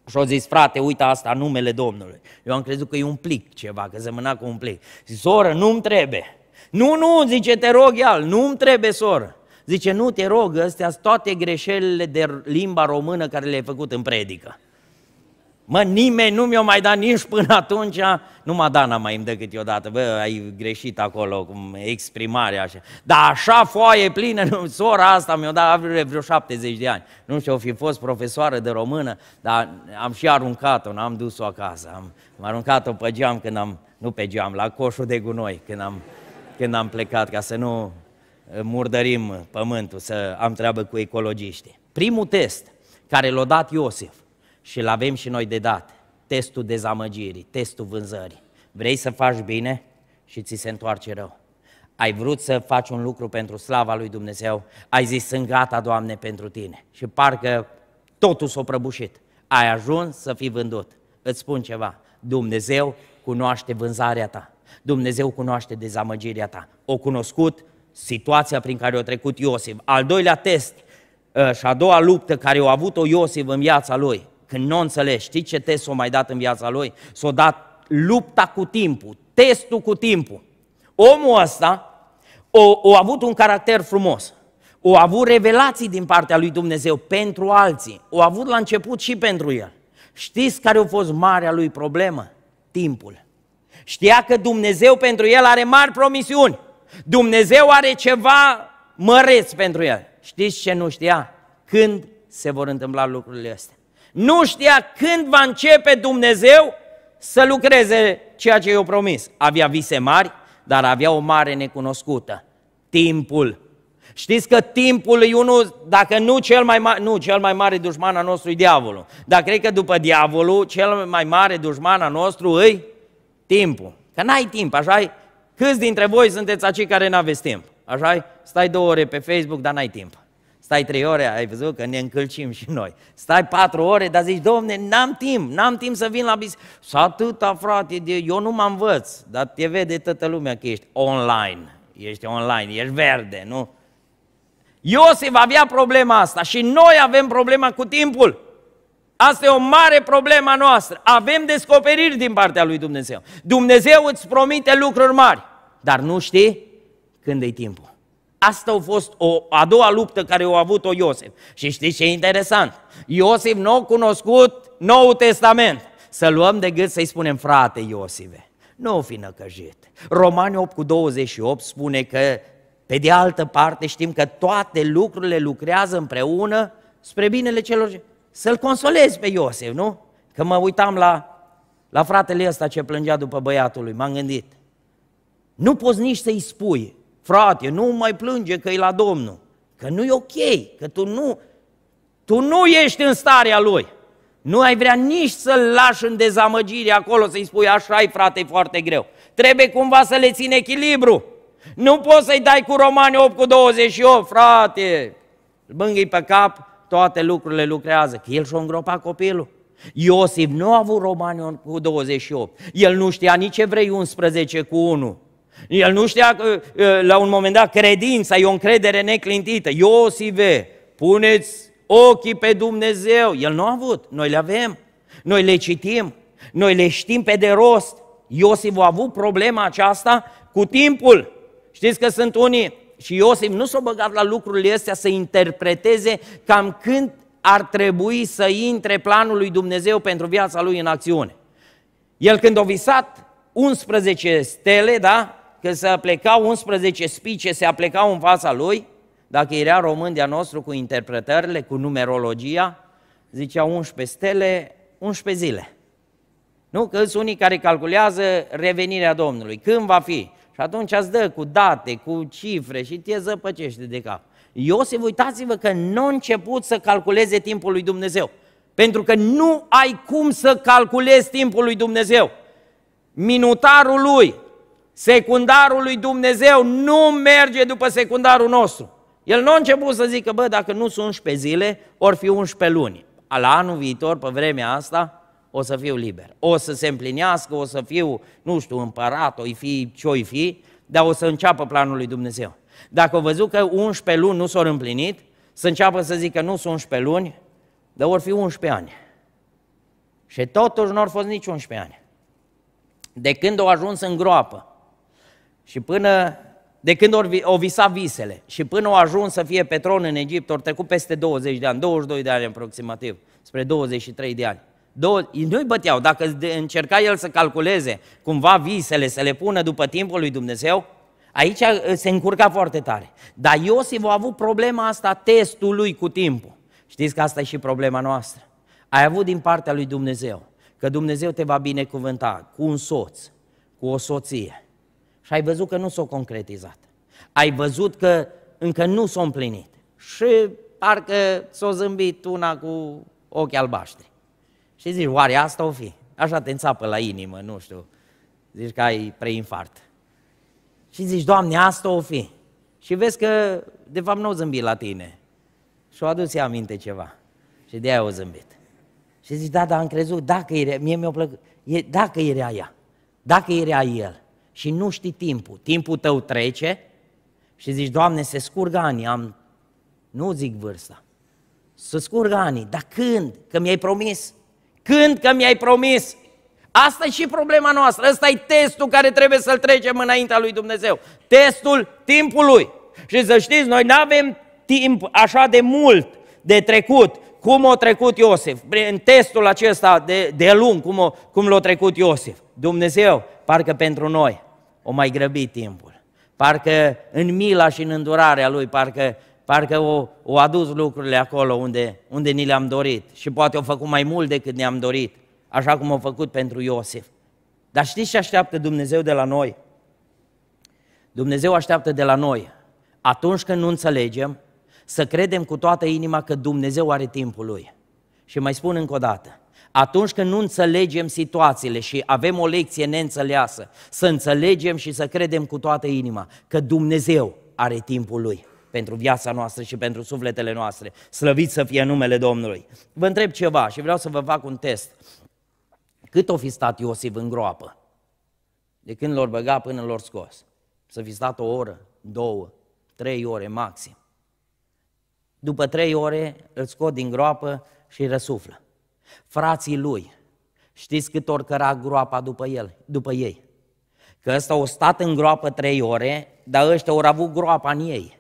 și o zis, frate, uita asta, numele Domnului. Eu am crezut că e un plic ceva, că semăna cu un plic. Zic, soră, nu-mi trebuie. Nu, nu, zice, te rog, ial, nu-mi trebuie, soră. Zice, nu te rog, astea sunt toate greșelile de limba română care le-ai făcut în predică. Mă, nimeni nu mi-o mai da nici până atunci, numai Dana mai îmi dă câte odată, bă, ai greșit acolo, cum exprimarea așa. Dar așa foaie plină, nu, sora asta mi-o da vreo, vreo 70 de ani. Nu știu, o fi fost profesoară de română, dar am și aruncat-o, n-am dus-o acasă. Am, am aruncat-o pe geam când am, nu pe geam, la coșul de gunoi când am, când am plecat, ca să nu eh, murdărim pământul, să am treabă cu ecologiști. Primul test care l-a dat Iosif, și îl avem și noi de dat. Testul dezamăgirii, testul vânzării. Vrei să faci bine și ți se întoarce rău. Ai vrut să faci un lucru pentru slava lui Dumnezeu, ai zis, sunt gata, Doamne, pentru tine. Și parcă totul s-a prăbușit. Ai ajuns să fii vândut. Îți spun ceva, Dumnezeu cunoaște vânzarea ta. Dumnezeu cunoaște dezamăgirea ta. O cunoscut situația prin care o trecut Iosif. Al doilea test ă, și a doua luptă care o a avut-o Iosif în viața lui când nu o înțelegi, știi ce test o mai dat în viața lui? S-o dat lupta cu timpul, testul cu timpul. Omul ăsta o, o avut un caracter frumos, o avut revelații din partea lui Dumnezeu pentru alții, o avut la început și pentru el. Știți care a fost marea lui problemă? Timpul. Știa că Dumnezeu pentru el are mari promisiuni. Dumnezeu are ceva măreț pentru el. Știți ce nu știa? Când se vor întâmpla lucrurile astea? Nu știa când va începe Dumnezeu să lucreze ceea ce i-a promis. Avea vise mari, dar avea o mare necunoscută. Timpul. Știți că timpul e unul, dacă nu cel mai mare, nu, cel mai mare dușman al nostru e diavolul. Dar cred că după diavolul, cel mai mare dușman al nostru e timpul. Că n-ai timp, așa -i? Câți dintre voi sunteți acei care n-aveți timp? așa -i? Stai două ore pe Facebook, dar n-ai timp. Stai trei ore, ai văzut că ne încălcim și noi. Stai patru ore, dar zici, domne, n-am timp, n-am timp să vin la biserică. Să atâta, frate, de, eu nu mă învăț, dar te vede toată lumea că ești online, ești online, ești verde, nu? Iosif avea problema asta și noi avem problema cu timpul. Asta e o mare problemă noastră. Avem descoperiri din partea lui Dumnezeu. Dumnezeu îți promite lucruri mari, dar nu știi când e timpul. Asta a fost o a doua luptă care o a avut-o Iosif. Și știți ce e interesant? Iosif nu a cunoscut Noul Testament. Să luăm de gât să-i spunem, frate Iosive, nu o fi năcăjit. Romani 8 cu 28 spune că, pe de altă parte, știm că toate lucrurile lucrează împreună spre binele celor ce... Să-l consolezi pe Iosif, nu? Că mă uitam la, la fratele ăsta ce plângea după băiatul lui, m-am gândit. Nu poți nici să-i spui, frate, nu mai plânge că e la Domnul, că nu e ok, că tu nu, tu nu ești în starea lui. Nu ai vrea nici să-l lași în dezamăgire acolo, să-i spui așa e frate, e foarte greu. Trebuie cumva să le țin echilibru. Nu poți să-i dai cu Romani 8 cu 28, frate, bângâi pe cap, toate lucrurile lucrează, că el și-a îngropat copilul. Iosif nu a avut Romani cu 28, el nu știa nici evrei 11 cu 1, el nu știa că la un moment dat credința e o încredere neclintită. Iosive, puneți ochii pe Dumnezeu. El nu a avut, noi le avem, noi le citim, noi le știm pe de rost. Iosif a avut problema aceasta cu timpul. Știți că sunt unii și Iosif nu s-a băgat la lucrurile astea să interpreteze cam când ar trebui să intre planul lui Dumnezeu pentru viața lui în acțiune. El când a visat 11 stele, da? că se aplecau 11 spice, se aplecau în fața lui, dacă era român de-a nostru cu interpretările, cu numerologia, zicea 11 stele, 11 zile. Nu? Că sunt unii care calculează revenirea Domnului, când va fi. Și atunci îți dă cu date, cu cifre și te zăpăcește de cap. Iosif, uitați-vă că nu a început să calculeze timpul lui Dumnezeu. Pentru că nu ai cum să calculezi timpul lui Dumnezeu. Minutarul lui, Secundarul lui Dumnezeu nu merge după secundarul nostru. El nu a început să zică, bă, dacă nu sunt 11 zile, or fi 11 luni. La anul viitor, pe vremea asta, o să fiu liber. O să se împlinească, o să fiu, nu știu, împărat, o o-i fi, ce i fi, dar o să înceapă planul lui Dumnezeu. Dacă au văzut că 11 luni nu s-au împlinit, să înceapă să zică nu sunt 11 luni, dar vor fi 11 ani. Și totuși nu au fost nici 11 ani. De când au ajuns în groapă, și până de când o visa visele și până o ajuns să fie pe tron în Egipt, au trecut peste 20 de ani, 22 de ani aproximativ, spre 23 de ani. nu-i băteau, dacă încerca el să calculeze cumva visele, să le pună după timpul lui Dumnezeu, aici uh, se încurca foarte tare. Dar Iosif a avut problema asta testului cu timpul. Știți că asta e și problema noastră. Ai avut din partea lui Dumnezeu, că Dumnezeu te va binecuvânta cu un soț, cu o soție, și ai văzut că nu s au concretizat. Ai văzut că încă nu s au împlinit. Și parcă s au zâmbit una cu ochii albaștri. Și zici, oare asta o fi? Așa te înțapă la inimă, nu știu. Zici că ai preinfart. Și zici, Doamne, asta o fi. Și vezi că, de fapt, nu o zâmbit la tine. Și-o adus ea aminte ceva. Și de-aia o zâmbit. Și zici, da, da, am crezut, dacă era, mie mi-a plăcut, e, dacă era ea, dacă era el și nu știi timpul. Timpul tău trece și zici, Doamne, se scurg ani, am... Nu zic vârsta. Să scurg ani, dar când? Că mi-ai promis. Când că mi-ai promis? Asta e și problema noastră, ăsta e testul care trebuie să-l trecem înaintea lui Dumnezeu. Testul timpului. Și să știți, noi nu avem timp așa de mult de trecut, cum o trecut Iosif, în testul acesta de, de lung, cum, o, cum l-a trecut Iosif. Dumnezeu, parcă pentru noi, o mai grăbi timpul. Parcă în mila și în îndurarea lui, parcă, parcă o, o adus lucrurile acolo unde, unde ni le-am dorit și poate o făcut mai mult decât ne-am dorit, așa cum o făcut pentru Iosif. Dar știți ce așteaptă Dumnezeu de la noi? Dumnezeu așteaptă de la noi, atunci când nu înțelegem, să credem cu toată inima că Dumnezeu are timpul Lui. Și mai spun încă o dată, atunci când nu înțelegem situațiile și avem o lecție neînțeleasă, să înțelegem și să credem cu toată inima că Dumnezeu are timpul Lui pentru viața noastră și pentru sufletele noastre. Slăvit să fie numele Domnului. Vă întreb ceva și vreau să vă fac un test. Cât o fi stat Iosif în groapă? De când l-or băga până l-or scos? Să fi stat o oră, două, trei ore maxim. După trei ore îl scot din groapă și răsuflă frații lui, știți cât orcăra groapa după, el, după ei. Că ăsta o stat în groapă trei ore, dar ăștia au avut groapa în ei.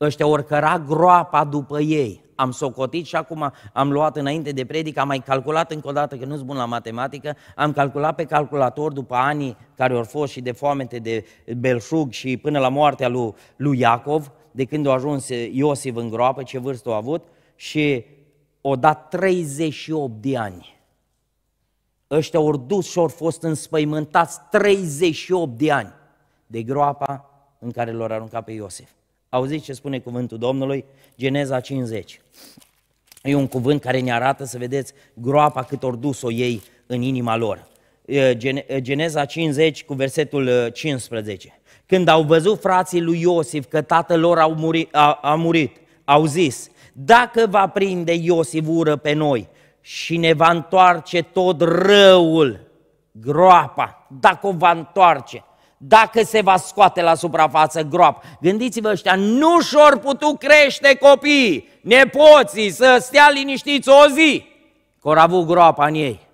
Ăștia orcăra groapa după ei. Am socotit și acum am luat înainte de predică, am mai calculat încă o dată, că nu-s bun la matematică, am calculat pe calculator după anii care au fost și de foamete, de belșug și până la moartea lui, lui Iacov, de când a ajuns Iosif în groapă, ce vârstă a avut, și o dat 38 de ani. Ăștia au dus și au fost înspăimântați 38 de ani de groapa în care lor arunca pe Iosif. Auziți ce spune cuvântul Domnului? Geneza 50. E un cuvânt care ne arată să vedeți groapa cât ori dus-o ei în inima lor. Geneza 50 cu versetul 15. Când au văzut frații lui Iosif că tatăl lor a murit, a, a murit au zis, dacă va prinde Iosif ură pe noi și ne va întoarce tot răul, groapa, dacă o va întoarce, dacă se va scoate la suprafață groap. Gândiți-vă ăștia, nu și-or putut crește copii, nepoții, să stea liniștiți o zi, că au avut groapa în ei.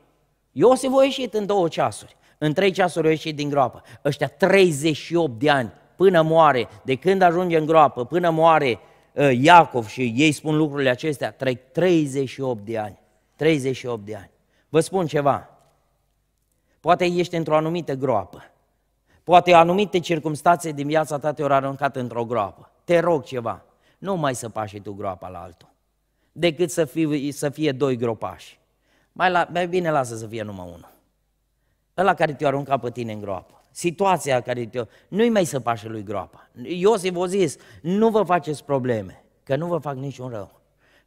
Iosif a ieșit în două ceasuri, în trei ceasuri a ieșit din groapă. Ăștia 38 de ani, până moare, de când ajunge în groapă, până moare, Ă, Iacov și ei spun lucrurile acestea, trec 38 de ani. 38 de ani. Vă spun ceva, poate ești într-o anumită groapă, poate anumite circunstanțe din viața ta te-au aruncat într-o groapă. Te rog ceva, nu mai să pași tu groapa la altul, decât să fie, să fie doi gropași. Mai, la, mai bine lasă să fie numai unul. Ăla care te-a aruncat pe tine în groapă situația care te Nu-i mai pașe lui groapa. Iosif a zis, nu vă faceți probleme, că nu vă fac niciun rău.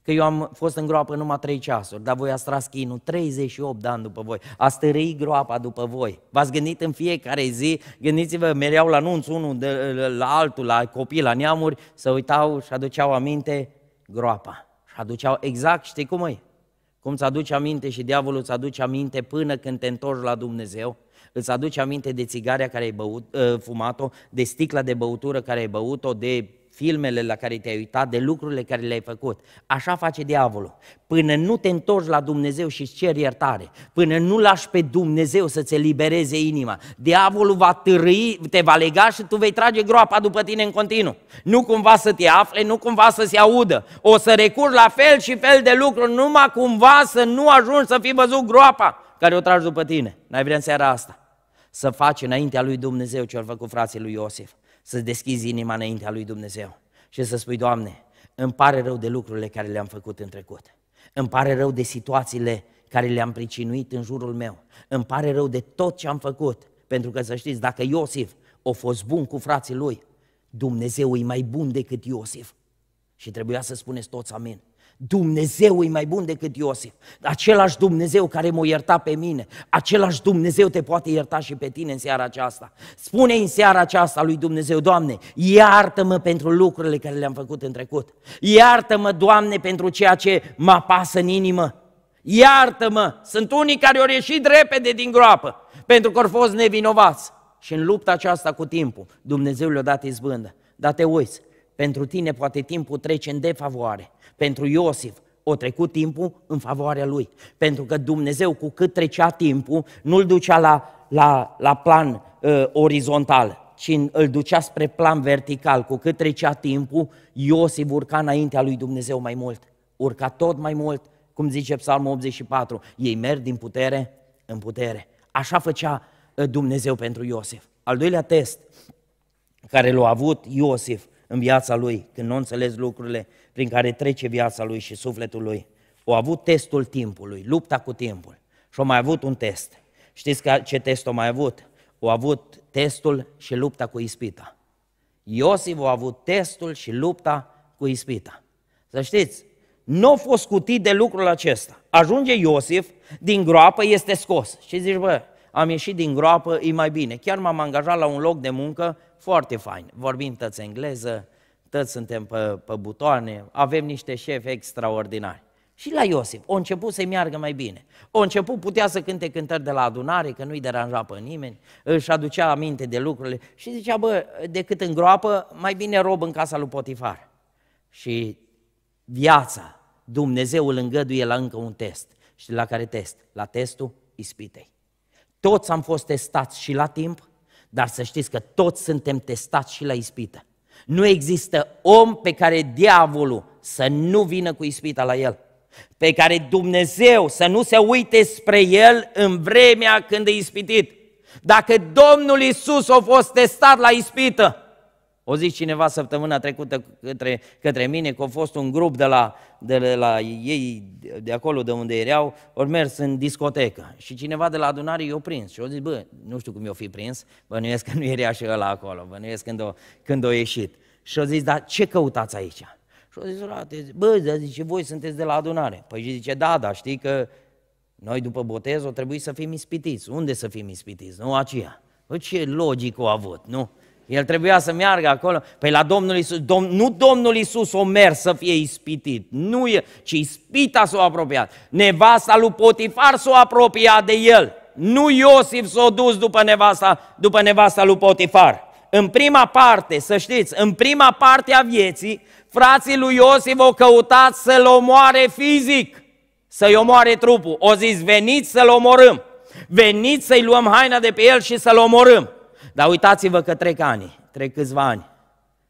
Că eu am fost în groapă numai trei ceasuri, dar voi ați tras chinul 38 de ani după voi, ați tărâi groapa după voi. V-ați gândit în fiecare zi, gândiți-vă, mereau la anunț unul de, la altul, la copii, la neamuri, să uitau și aduceau aminte groapa. Și aduceau exact, știi cum e? cum îți aduci aminte și diavolul îți aduce aminte până când te întorci la Dumnezeu, îți aduce aminte de țigarea care ai băut, uh, fumat-o, de sticla de băutură care ai băut-o, de filmele la care te-ai uitat, de lucrurile care le-ai făcut. Așa face diavolul. Până nu te întorci la Dumnezeu și îți ceri iertare, până nu lași pe Dumnezeu să-ți elibereze inima, diavolul va târâi, te va lega și tu vei trage groapa după tine în continuu. Nu cumva să te afle, nu cumva să se audă. O să recurgi la fel și fel de lucruri, numai cumva să nu ajungi să fii văzut groapa care o tragi după tine. N-ai vrea în seara asta să faci înaintea lui Dumnezeu ce au făcut frații lui Iosif să deschizi inima înaintea lui Dumnezeu și să spui, Doamne, îmi pare rău de lucrurile care le-am făcut în trecut. Îmi pare rău de situațiile care le-am pricinuit în jurul meu. Îmi pare rău de tot ce am făcut. Pentru că să știți, dacă Iosif o fost bun cu frații lui, Dumnezeu e mai bun decât Iosif. Și trebuia să spuneți toți amin. Dumnezeu e mai bun decât Iosif. Același Dumnezeu care m-a iertat pe mine, același Dumnezeu te poate ierta și pe tine în seara aceasta. spune în seara aceasta lui Dumnezeu, Doamne, iartă-mă pentru lucrurile care le-am făcut în trecut. Iartă-mă, Doamne, pentru ceea ce mă apasă în inimă. Iartă-mă! Sunt unii care au ieșit repede din groapă pentru că au fost nevinovați. Și în lupta aceasta cu timpul, Dumnezeu le-a dat izbândă. Dar te uiți, pentru tine poate timpul trece în defavoare. Pentru Iosif o trecut timpul în favoarea lui. Pentru că Dumnezeu, cu cât trecea timpul, nu-l ducea la, la, la plan uh, orizontal, ci îl ducea spre plan vertical. Cu cât trecea timpul, Iosif urca înaintea lui Dumnezeu mai mult. Urca tot mai mult, cum zice Psalmul 84, ei merg din putere în putere. Așa făcea uh, Dumnezeu pentru Iosif. Al doilea test care l-a avut Iosif în viața lui, când nu înțelegi lucrurile prin care trece viața lui și sufletul lui. Au avut testul timpului, lupta cu timpul. Și au mai avut un test. Știți ce test au mai avut? Au avut testul și lupta cu ispita. Iosif a avut testul și lupta cu ispita. Să știți, nu a fost scutit de lucrul acesta. Ajunge Iosif, din groapă este scos. Și zici, bă, am ieșit din groapă, e mai bine. Chiar m-am angajat la un loc de muncă foarte fain. Vorbim toți engleză, toți suntem pe, pe butoane, avem niște șefi extraordinari. Și la Iosif, o început să-i meargă mai bine. O început, putea să cânte cântări de la adunare, că nu-i deranja pe nimeni, își aducea aminte de lucrurile și zicea, bă, decât în groapă, mai bine rob în casa lui Potifar. Și viața, Dumnezeu îl îngăduie la încă un test. Și la care test? La testul ispitei. Toți am fost testați și la timp dar să știți că toți suntem testați și la ispită. Nu există om pe care diavolul să nu vină cu ispita la el, pe care Dumnezeu să nu se uite spre el în vremea când e ispitit. Dacă Domnul Isus a fost testat la ispită, o zis cineva săptămâna trecută către, către mine că a fost un grup de la, de la ei, de acolo de unde erau, au mers în discotecă. Și cineva de la adunare i-a prins. Și o zis, bă, nu știu cum i-a fi prins, bănuiesc că nu era și ăla acolo, bănuiesc când o, când o ieșit. Și o zis, dar ce căutați aici? Și o zis, frate, bă, dar zice, voi sunteți de la adunare. Păi și zice, da, da, știi că noi după botez o trebuie să fim ispitiți. Unde să fim ispitiți? Nu aceea. Bă, ce logic o avut, nu? El trebuia să meargă acolo. Păi la Domnul Isus, Dom, nu Domnul Isus o mers să fie ispitit, nu e, ci ispita s o apropiat. Nevasta lui Potifar s o apropiat de el. Nu Iosif s o dus după nevasta, după nevasta lui Potifar. În prima parte, să știți, în prima parte a vieții, frații lui Iosif au căutat să-l omoare fizic, să-i omoare trupul. O zis, veniți să-l omorâm, veniți să-i luăm haina de pe el și să-l omorâm. Dar uitați-vă că trec ani, trec câțiva ani.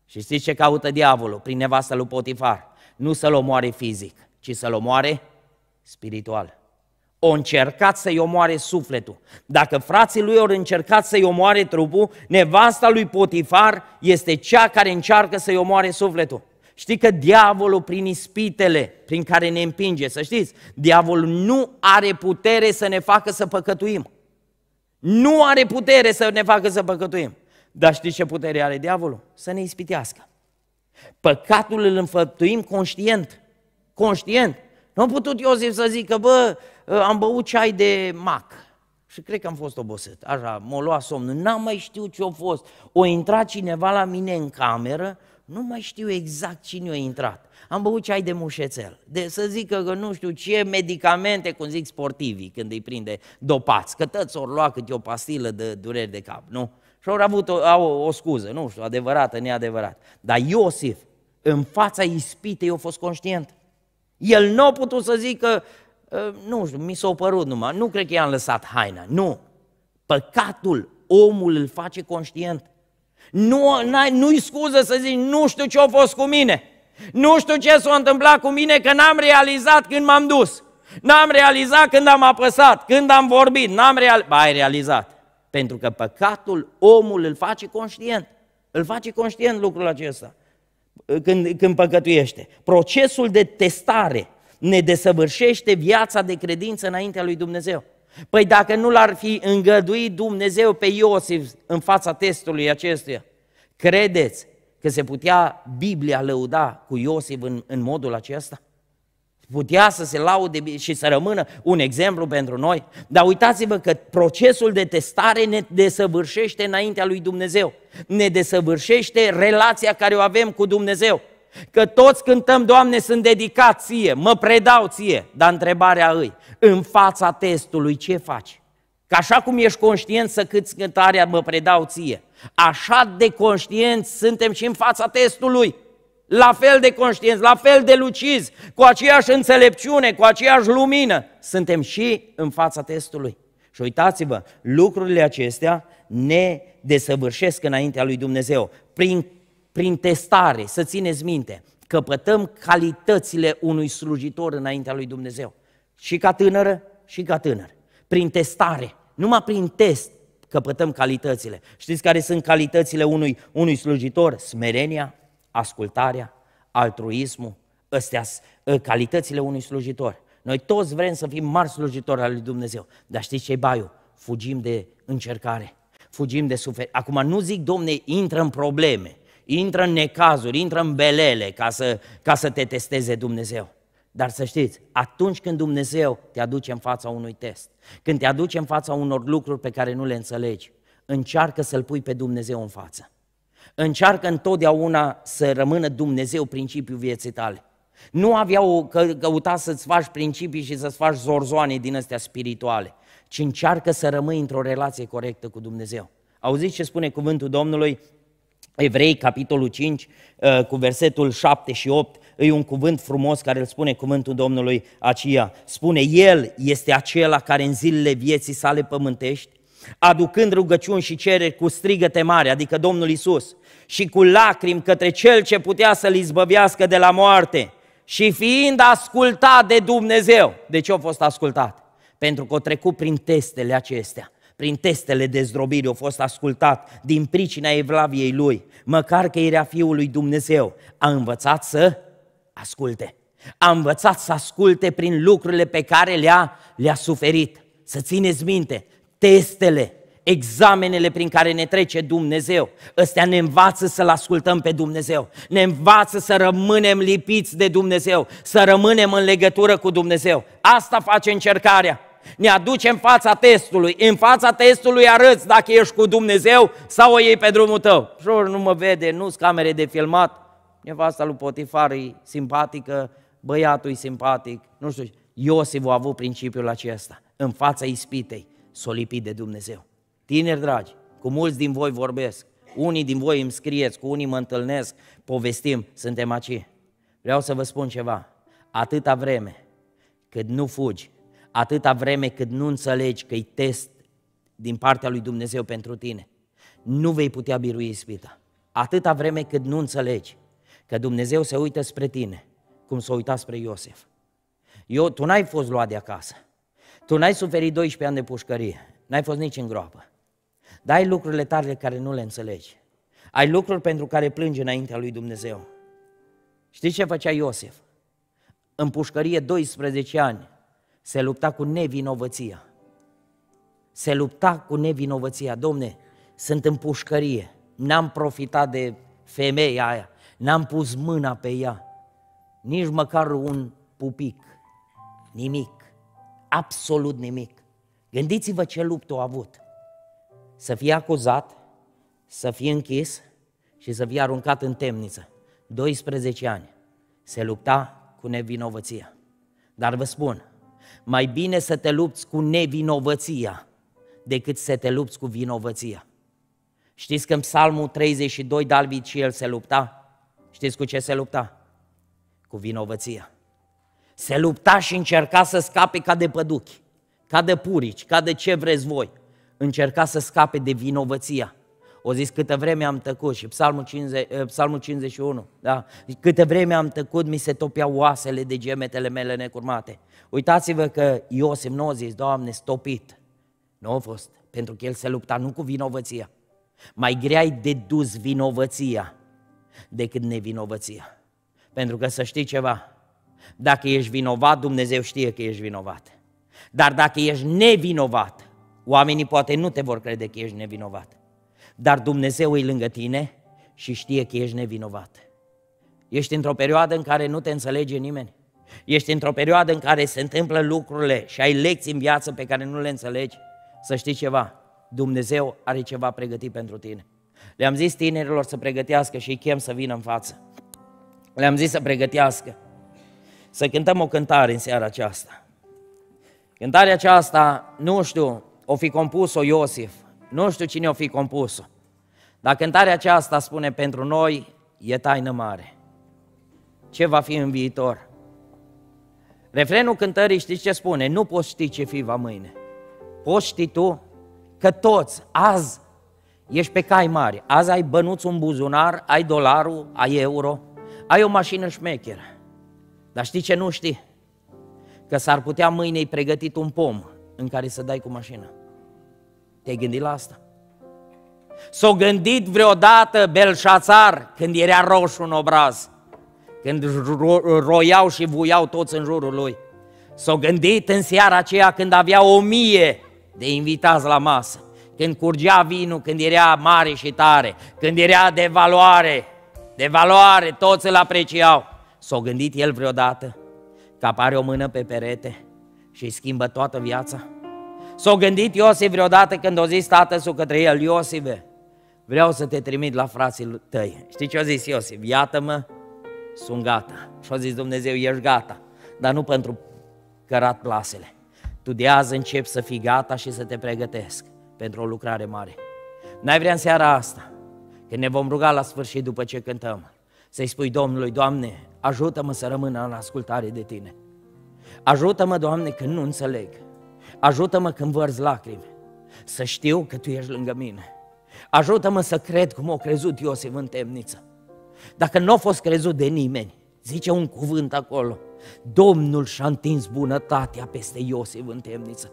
Și știți ce caută diavolul prin nevasta lui Potifar? Nu să-l omoare fizic, ci să-l omoare spiritual. O încercat să-i omoare sufletul. Dacă frații lui au încercat să-i omoare trupul, nevasta lui Potifar este cea care încearcă să-i omoare sufletul. Știi că diavolul prin ispitele prin care ne împinge, să știți, diavolul nu are putere să ne facă să păcătuim. Nu are putere să ne facă să păcătuim. Dar știți ce putere are diavolul? Să ne ispitească. Păcatul îl înfăptuim conștient. Conștient. Nu a putut Iosif să zică, bă, ă, am băut ceai de mac. Și cred că am fost obosit. Așa, m-a luat somnul. N-am mai știut ce a fost. O intrat cineva la mine în cameră, nu mai știu exact cine a intrat am băut ceai de mușețel, de să zică că nu știu ce medicamente, cum zic sportivii, când îi prinde dopați, că tăți ori lua câte o pastilă de dureri de cap, nu? Și au avut o, au o scuză, nu știu, adevărată, neadevărat. Dar Iosif, în fața ispitei, a fost conștient. El nu a putut să zică, ă, nu știu, mi s-a părut numai, nu cred că i-am lăsat haina, nu. Păcatul omul îl face conștient. Nu, n-ai, nu-i scuză să zici, nu știu ce a fost cu mine. Nu știu ce s-a întâmplat cu mine că n-am realizat când m-am dus. N-am realizat când am apăsat, când am vorbit, n-am real... ba, ai realizat. Pentru că păcatul omul îl face conștient. Îl face conștient lucrul acesta când, când păcătuiește. Procesul de testare ne desăvârșește viața de credință înaintea lui Dumnezeu. Păi dacă nu l-ar fi îngăduit Dumnezeu pe Iosif în fața testului acestuia, credeți că se putea Biblia lăuda cu Iosif în, în modul acesta? Putea să se laude și să rămână un exemplu pentru noi? Dar uitați-vă că procesul de testare ne desăvârșește înaintea lui Dumnezeu. Ne desăvârșește relația care o avem cu Dumnezeu. Că toți cântăm, Doamne, sunt dedicat ție, mă predau ție. Dar întrebarea îi, în fața testului, ce faci? Că așa cum ești conștient să câți cântarea mă predau ție, așa de conștienți suntem și în fața testului. La fel de conștienți, la fel de lucizi, cu aceeași înțelepciune, cu aceeași lumină, suntem și în fața testului. Și uitați-vă, lucrurile acestea ne desăvârșesc înaintea lui Dumnezeu. Prin, prin testare, să țineți minte, căpătăm calitățile unui slujitor înaintea lui Dumnezeu. Și ca tânără, și ca tânăr. Prin testare, numai prin test căpătăm calitățile. Știți care sunt calitățile unui, unui slujitor? Smerenia, ascultarea, altruismul. Astea sunt ă, calitățile unui slujitor. Noi toți vrem să fim mari slujitori al lui Dumnezeu. Dar știți ce-i baiul? Fugim de încercare, fugim de suferință. Acum nu zic, domne, intră în probleme, intră în necazuri, intră în belele ca să, ca să te testeze Dumnezeu. Dar să știți, atunci când Dumnezeu te aduce în fața unui test, când te aduce în fața unor lucruri pe care nu le înțelegi, încearcă să-L pui pe Dumnezeu în față. Încearcă întotdeauna să rămână Dumnezeu principiul vieții tale. Nu aveau că, căuta să-ți faci principii și să-ți faci zorzoane din astea spirituale, ci încearcă să rămâi într-o relație corectă cu Dumnezeu. Auziți ce spune cuvântul Domnului? Evrei, capitolul 5, uh, cu versetul 7 și 8 e un cuvânt frumos care îl spune cuvântul Domnului aceea. Spune, El este acela care în zilele vieții sale pământești, aducând rugăciuni și cereri cu strigăte mare, adică Domnul Isus, și cu lacrimi către Cel ce putea să-L izbăvească de la moarte și fiind ascultat de Dumnezeu. De ce a fost ascultat? Pentru că a trecut prin testele acestea prin testele dezdrobirii a fost ascultat din pricina evlaviei lui, măcar că era fiul lui Dumnezeu, a învățat să asculte. A învățat să asculte prin lucrurile pe care le-a, le-a suferit. Să țineți minte, testele, examenele prin care ne trece Dumnezeu. Ăstea ne învață să-L ascultăm pe Dumnezeu, ne învață să rămânem lipiți de Dumnezeu, să rămânem în legătură cu Dumnezeu. Asta face încercarea. Ne aduce în fața testului. În fața testului arăți dacă ești cu Dumnezeu sau o iei pe drumul tău. Jur, nu mă vede, nu-s camere de filmat nevasta lui Potifar e simpatică, băiatul e simpatic, nu știu. Iosif a avut principiul acesta, în fața ispitei, solipit de Dumnezeu. Tineri dragi, cu mulți din voi vorbesc, unii din voi îmi scrieți, cu unii mă întâlnesc, povestim, suntem aici. Vreau să vă spun ceva, atâta vreme cât nu fugi, atâta vreme cât nu înțelegi că-i test din partea lui Dumnezeu pentru tine, nu vei putea birui ispita. Atâta vreme cât nu înțelegi că Dumnezeu se uită spre tine, cum s-a uitat spre Iosef. Eu, tu n-ai fost luat de acasă, tu n-ai suferit 12 ani de pușcărie, n-ai fost nici în groapă, dar ai lucrurile tale care nu le înțelegi. Ai lucruri pentru care plângi înaintea lui Dumnezeu. Știi ce făcea Iosef? În pușcărie 12 ani se lupta cu nevinovăția. Se lupta cu nevinovăția. Domne, sunt în pușcărie, n-am profitat de femeia aia, n-am pus mâna pe ea, nici măcar un pupic, nimic, absolut nimic. Gândiți-vă ce luptă a avut. Să fie acuzat, să fie închis și să fie aruncat în temniță. 12 ani. Se lupta cu nevinovăția. Dar vă spun, mai bine să te lupți cu nevinovăția decât să te lupți cu vinovăția. Știți că în Psalmul 32 David și el se lupta Știți cu ce se lupta? Cu vinovăția. Se lupta și încerca să scape ca de păduchi, ca de purici, ca de ce vreți voi. Încerca să scape de vinovăția. O zis, câtă vreme am tăcut, și psalmul, 50, eh, psalmul 51, da, câtă vreme am tăcut, mi se topeau oasele de gemetele mele necurmate. Uitați-vă că Iosif nu a zis, Doamne, stopit. Nu a fost, pentru că el se lupta nu cu vinovăția. Mai grea de dus vinovăția decât nevinovăția. Pentru că să știi ceva, dacă ești vinovat, Dumnezeu știe că ești vinovat. Dar dacă ești nevinovat, oamenii poate nu te vor crede că ești nevinovat. Dar Dumnezeu e lângă tine și știe că ești nevinovat. Ești într-o perioadă în care nu te înțelege nimeni. Ești într-o perioadă în care se întâmplă lucrurile și ai lecții în viață pe care nu le înțelegi. Să știi ceva, Dumnezeu are ceva pregătit pentru tine. Le-am zis tinerilor să pregătească și îi chem să vină în față. Le-am zis să pregătească. Să cântăm o cântare în seara aceasta. Cântarea aceasta, nu știu, o fi compus-o Iosif, nu știu cine o fi compus-o. Dar cântarea aceasta spune pentru noi, e taină mare. Ce va fi în viitor? Refrenul cântării știți ce spune? Nu poți ști ce fi va mâine. Poți ști tu că toți azi ești pe cai mari, azi ai bănuț un buzunar, ai dolarul, ai euro, ai o mașină șmecheră. Dar știi ce nu știi? Că s-ar putea mâine pregătit un pom în care să dai cu mașina. Te-ai gândit la asta? s a gândit vreodată Belșațar când era roșu în obraz, când ro- roiau și vuiau toți în jurul lui. s a gândit în seara aceea când avea o mie de invitați la masă când curgea vinul, când era mare și tare, când era de valoare, de valoare, toți îl apreciau. S-a gândit el vreodată că apare o mână pe perete și îi schimbă toată viața? S-a gândit Iosif vreodată când a zis tatăl către el, Iosive, vreau să te trimit la frații tăi. Știi ce a zis Iosif? Iată-mă, sunt gata. Și a zis Dumnezeu, ești gata, dar nu pentru cărat plasele. Tu de azi începi să fii gata și să te pregătesc pentru o lucrare mare. N-ai vrea în seara asta, când ne vom ruga la sfârșit după ce cântăm, să-i spui Domnului, Doamne, ajută-mă să rămân în ascultare de Tine. Ajută-mă, Doamne, când nu înțeleg. Ajută-mă când vărz lacrimi. Să știu că Tu ești lângă mine. Ajută-mă să cred cum o crezut Iosif în temniță. Dacă nu a fost crezut de nimeni, zice un cuvânt acolo, Domnul și-a întins bunătatea peste Iosif în temniță.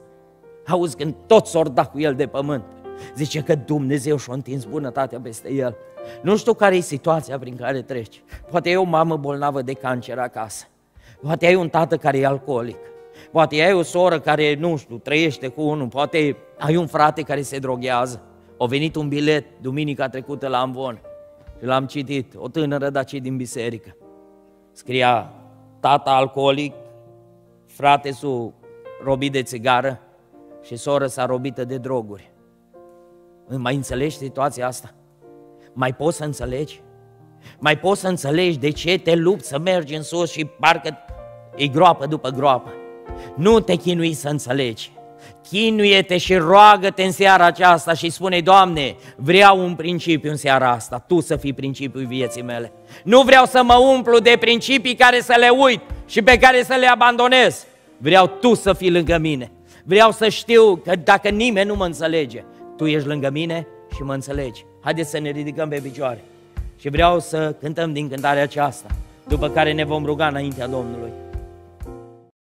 Auzi când toți ori da cu el de pământ. Zice că Dumnezeu și-a întins bunătatea peste el. Nu știu care e situația prin care treci. Poate e o mamă bolnavă de cancer acasă. Poate ai un tată care e alcoolic. Poate ai o soră care, nu știu, trăiește cu unul. Poate ai un frate care se droghează. A venit un bilet duminica trecută la Amvon și l-am citit. O tânără, dar din biserică. Scria tata alcoolic, frate su robit de țigară, și soră s-a robită de droguri. Mai înțelegi situația asta? Mai poți să înțelegi? Mai poți să înțelegi de ce te lupți să mergi în sus și parcă e groapă după groapă. Nu te chinui să înțelegi. Chinuie-te și roagă-te în seara aceasta și spune, Doamne, vreau un principiu în seara asta, Tu să fii principiul vieții mele. Nu vreau să mă umplu de principii care să le uit și pe care să le abandonez. Vreau Tu să fii lângă mine vreau să știu că dacă nimeni nu mă înțelege, tu ești lângă mine și mă înțelegi. Haideți să ne ridicăm pe picioare. Și vreau să cântăm din cântarea aceasta, după care ne vom ruga înaintea Domnului.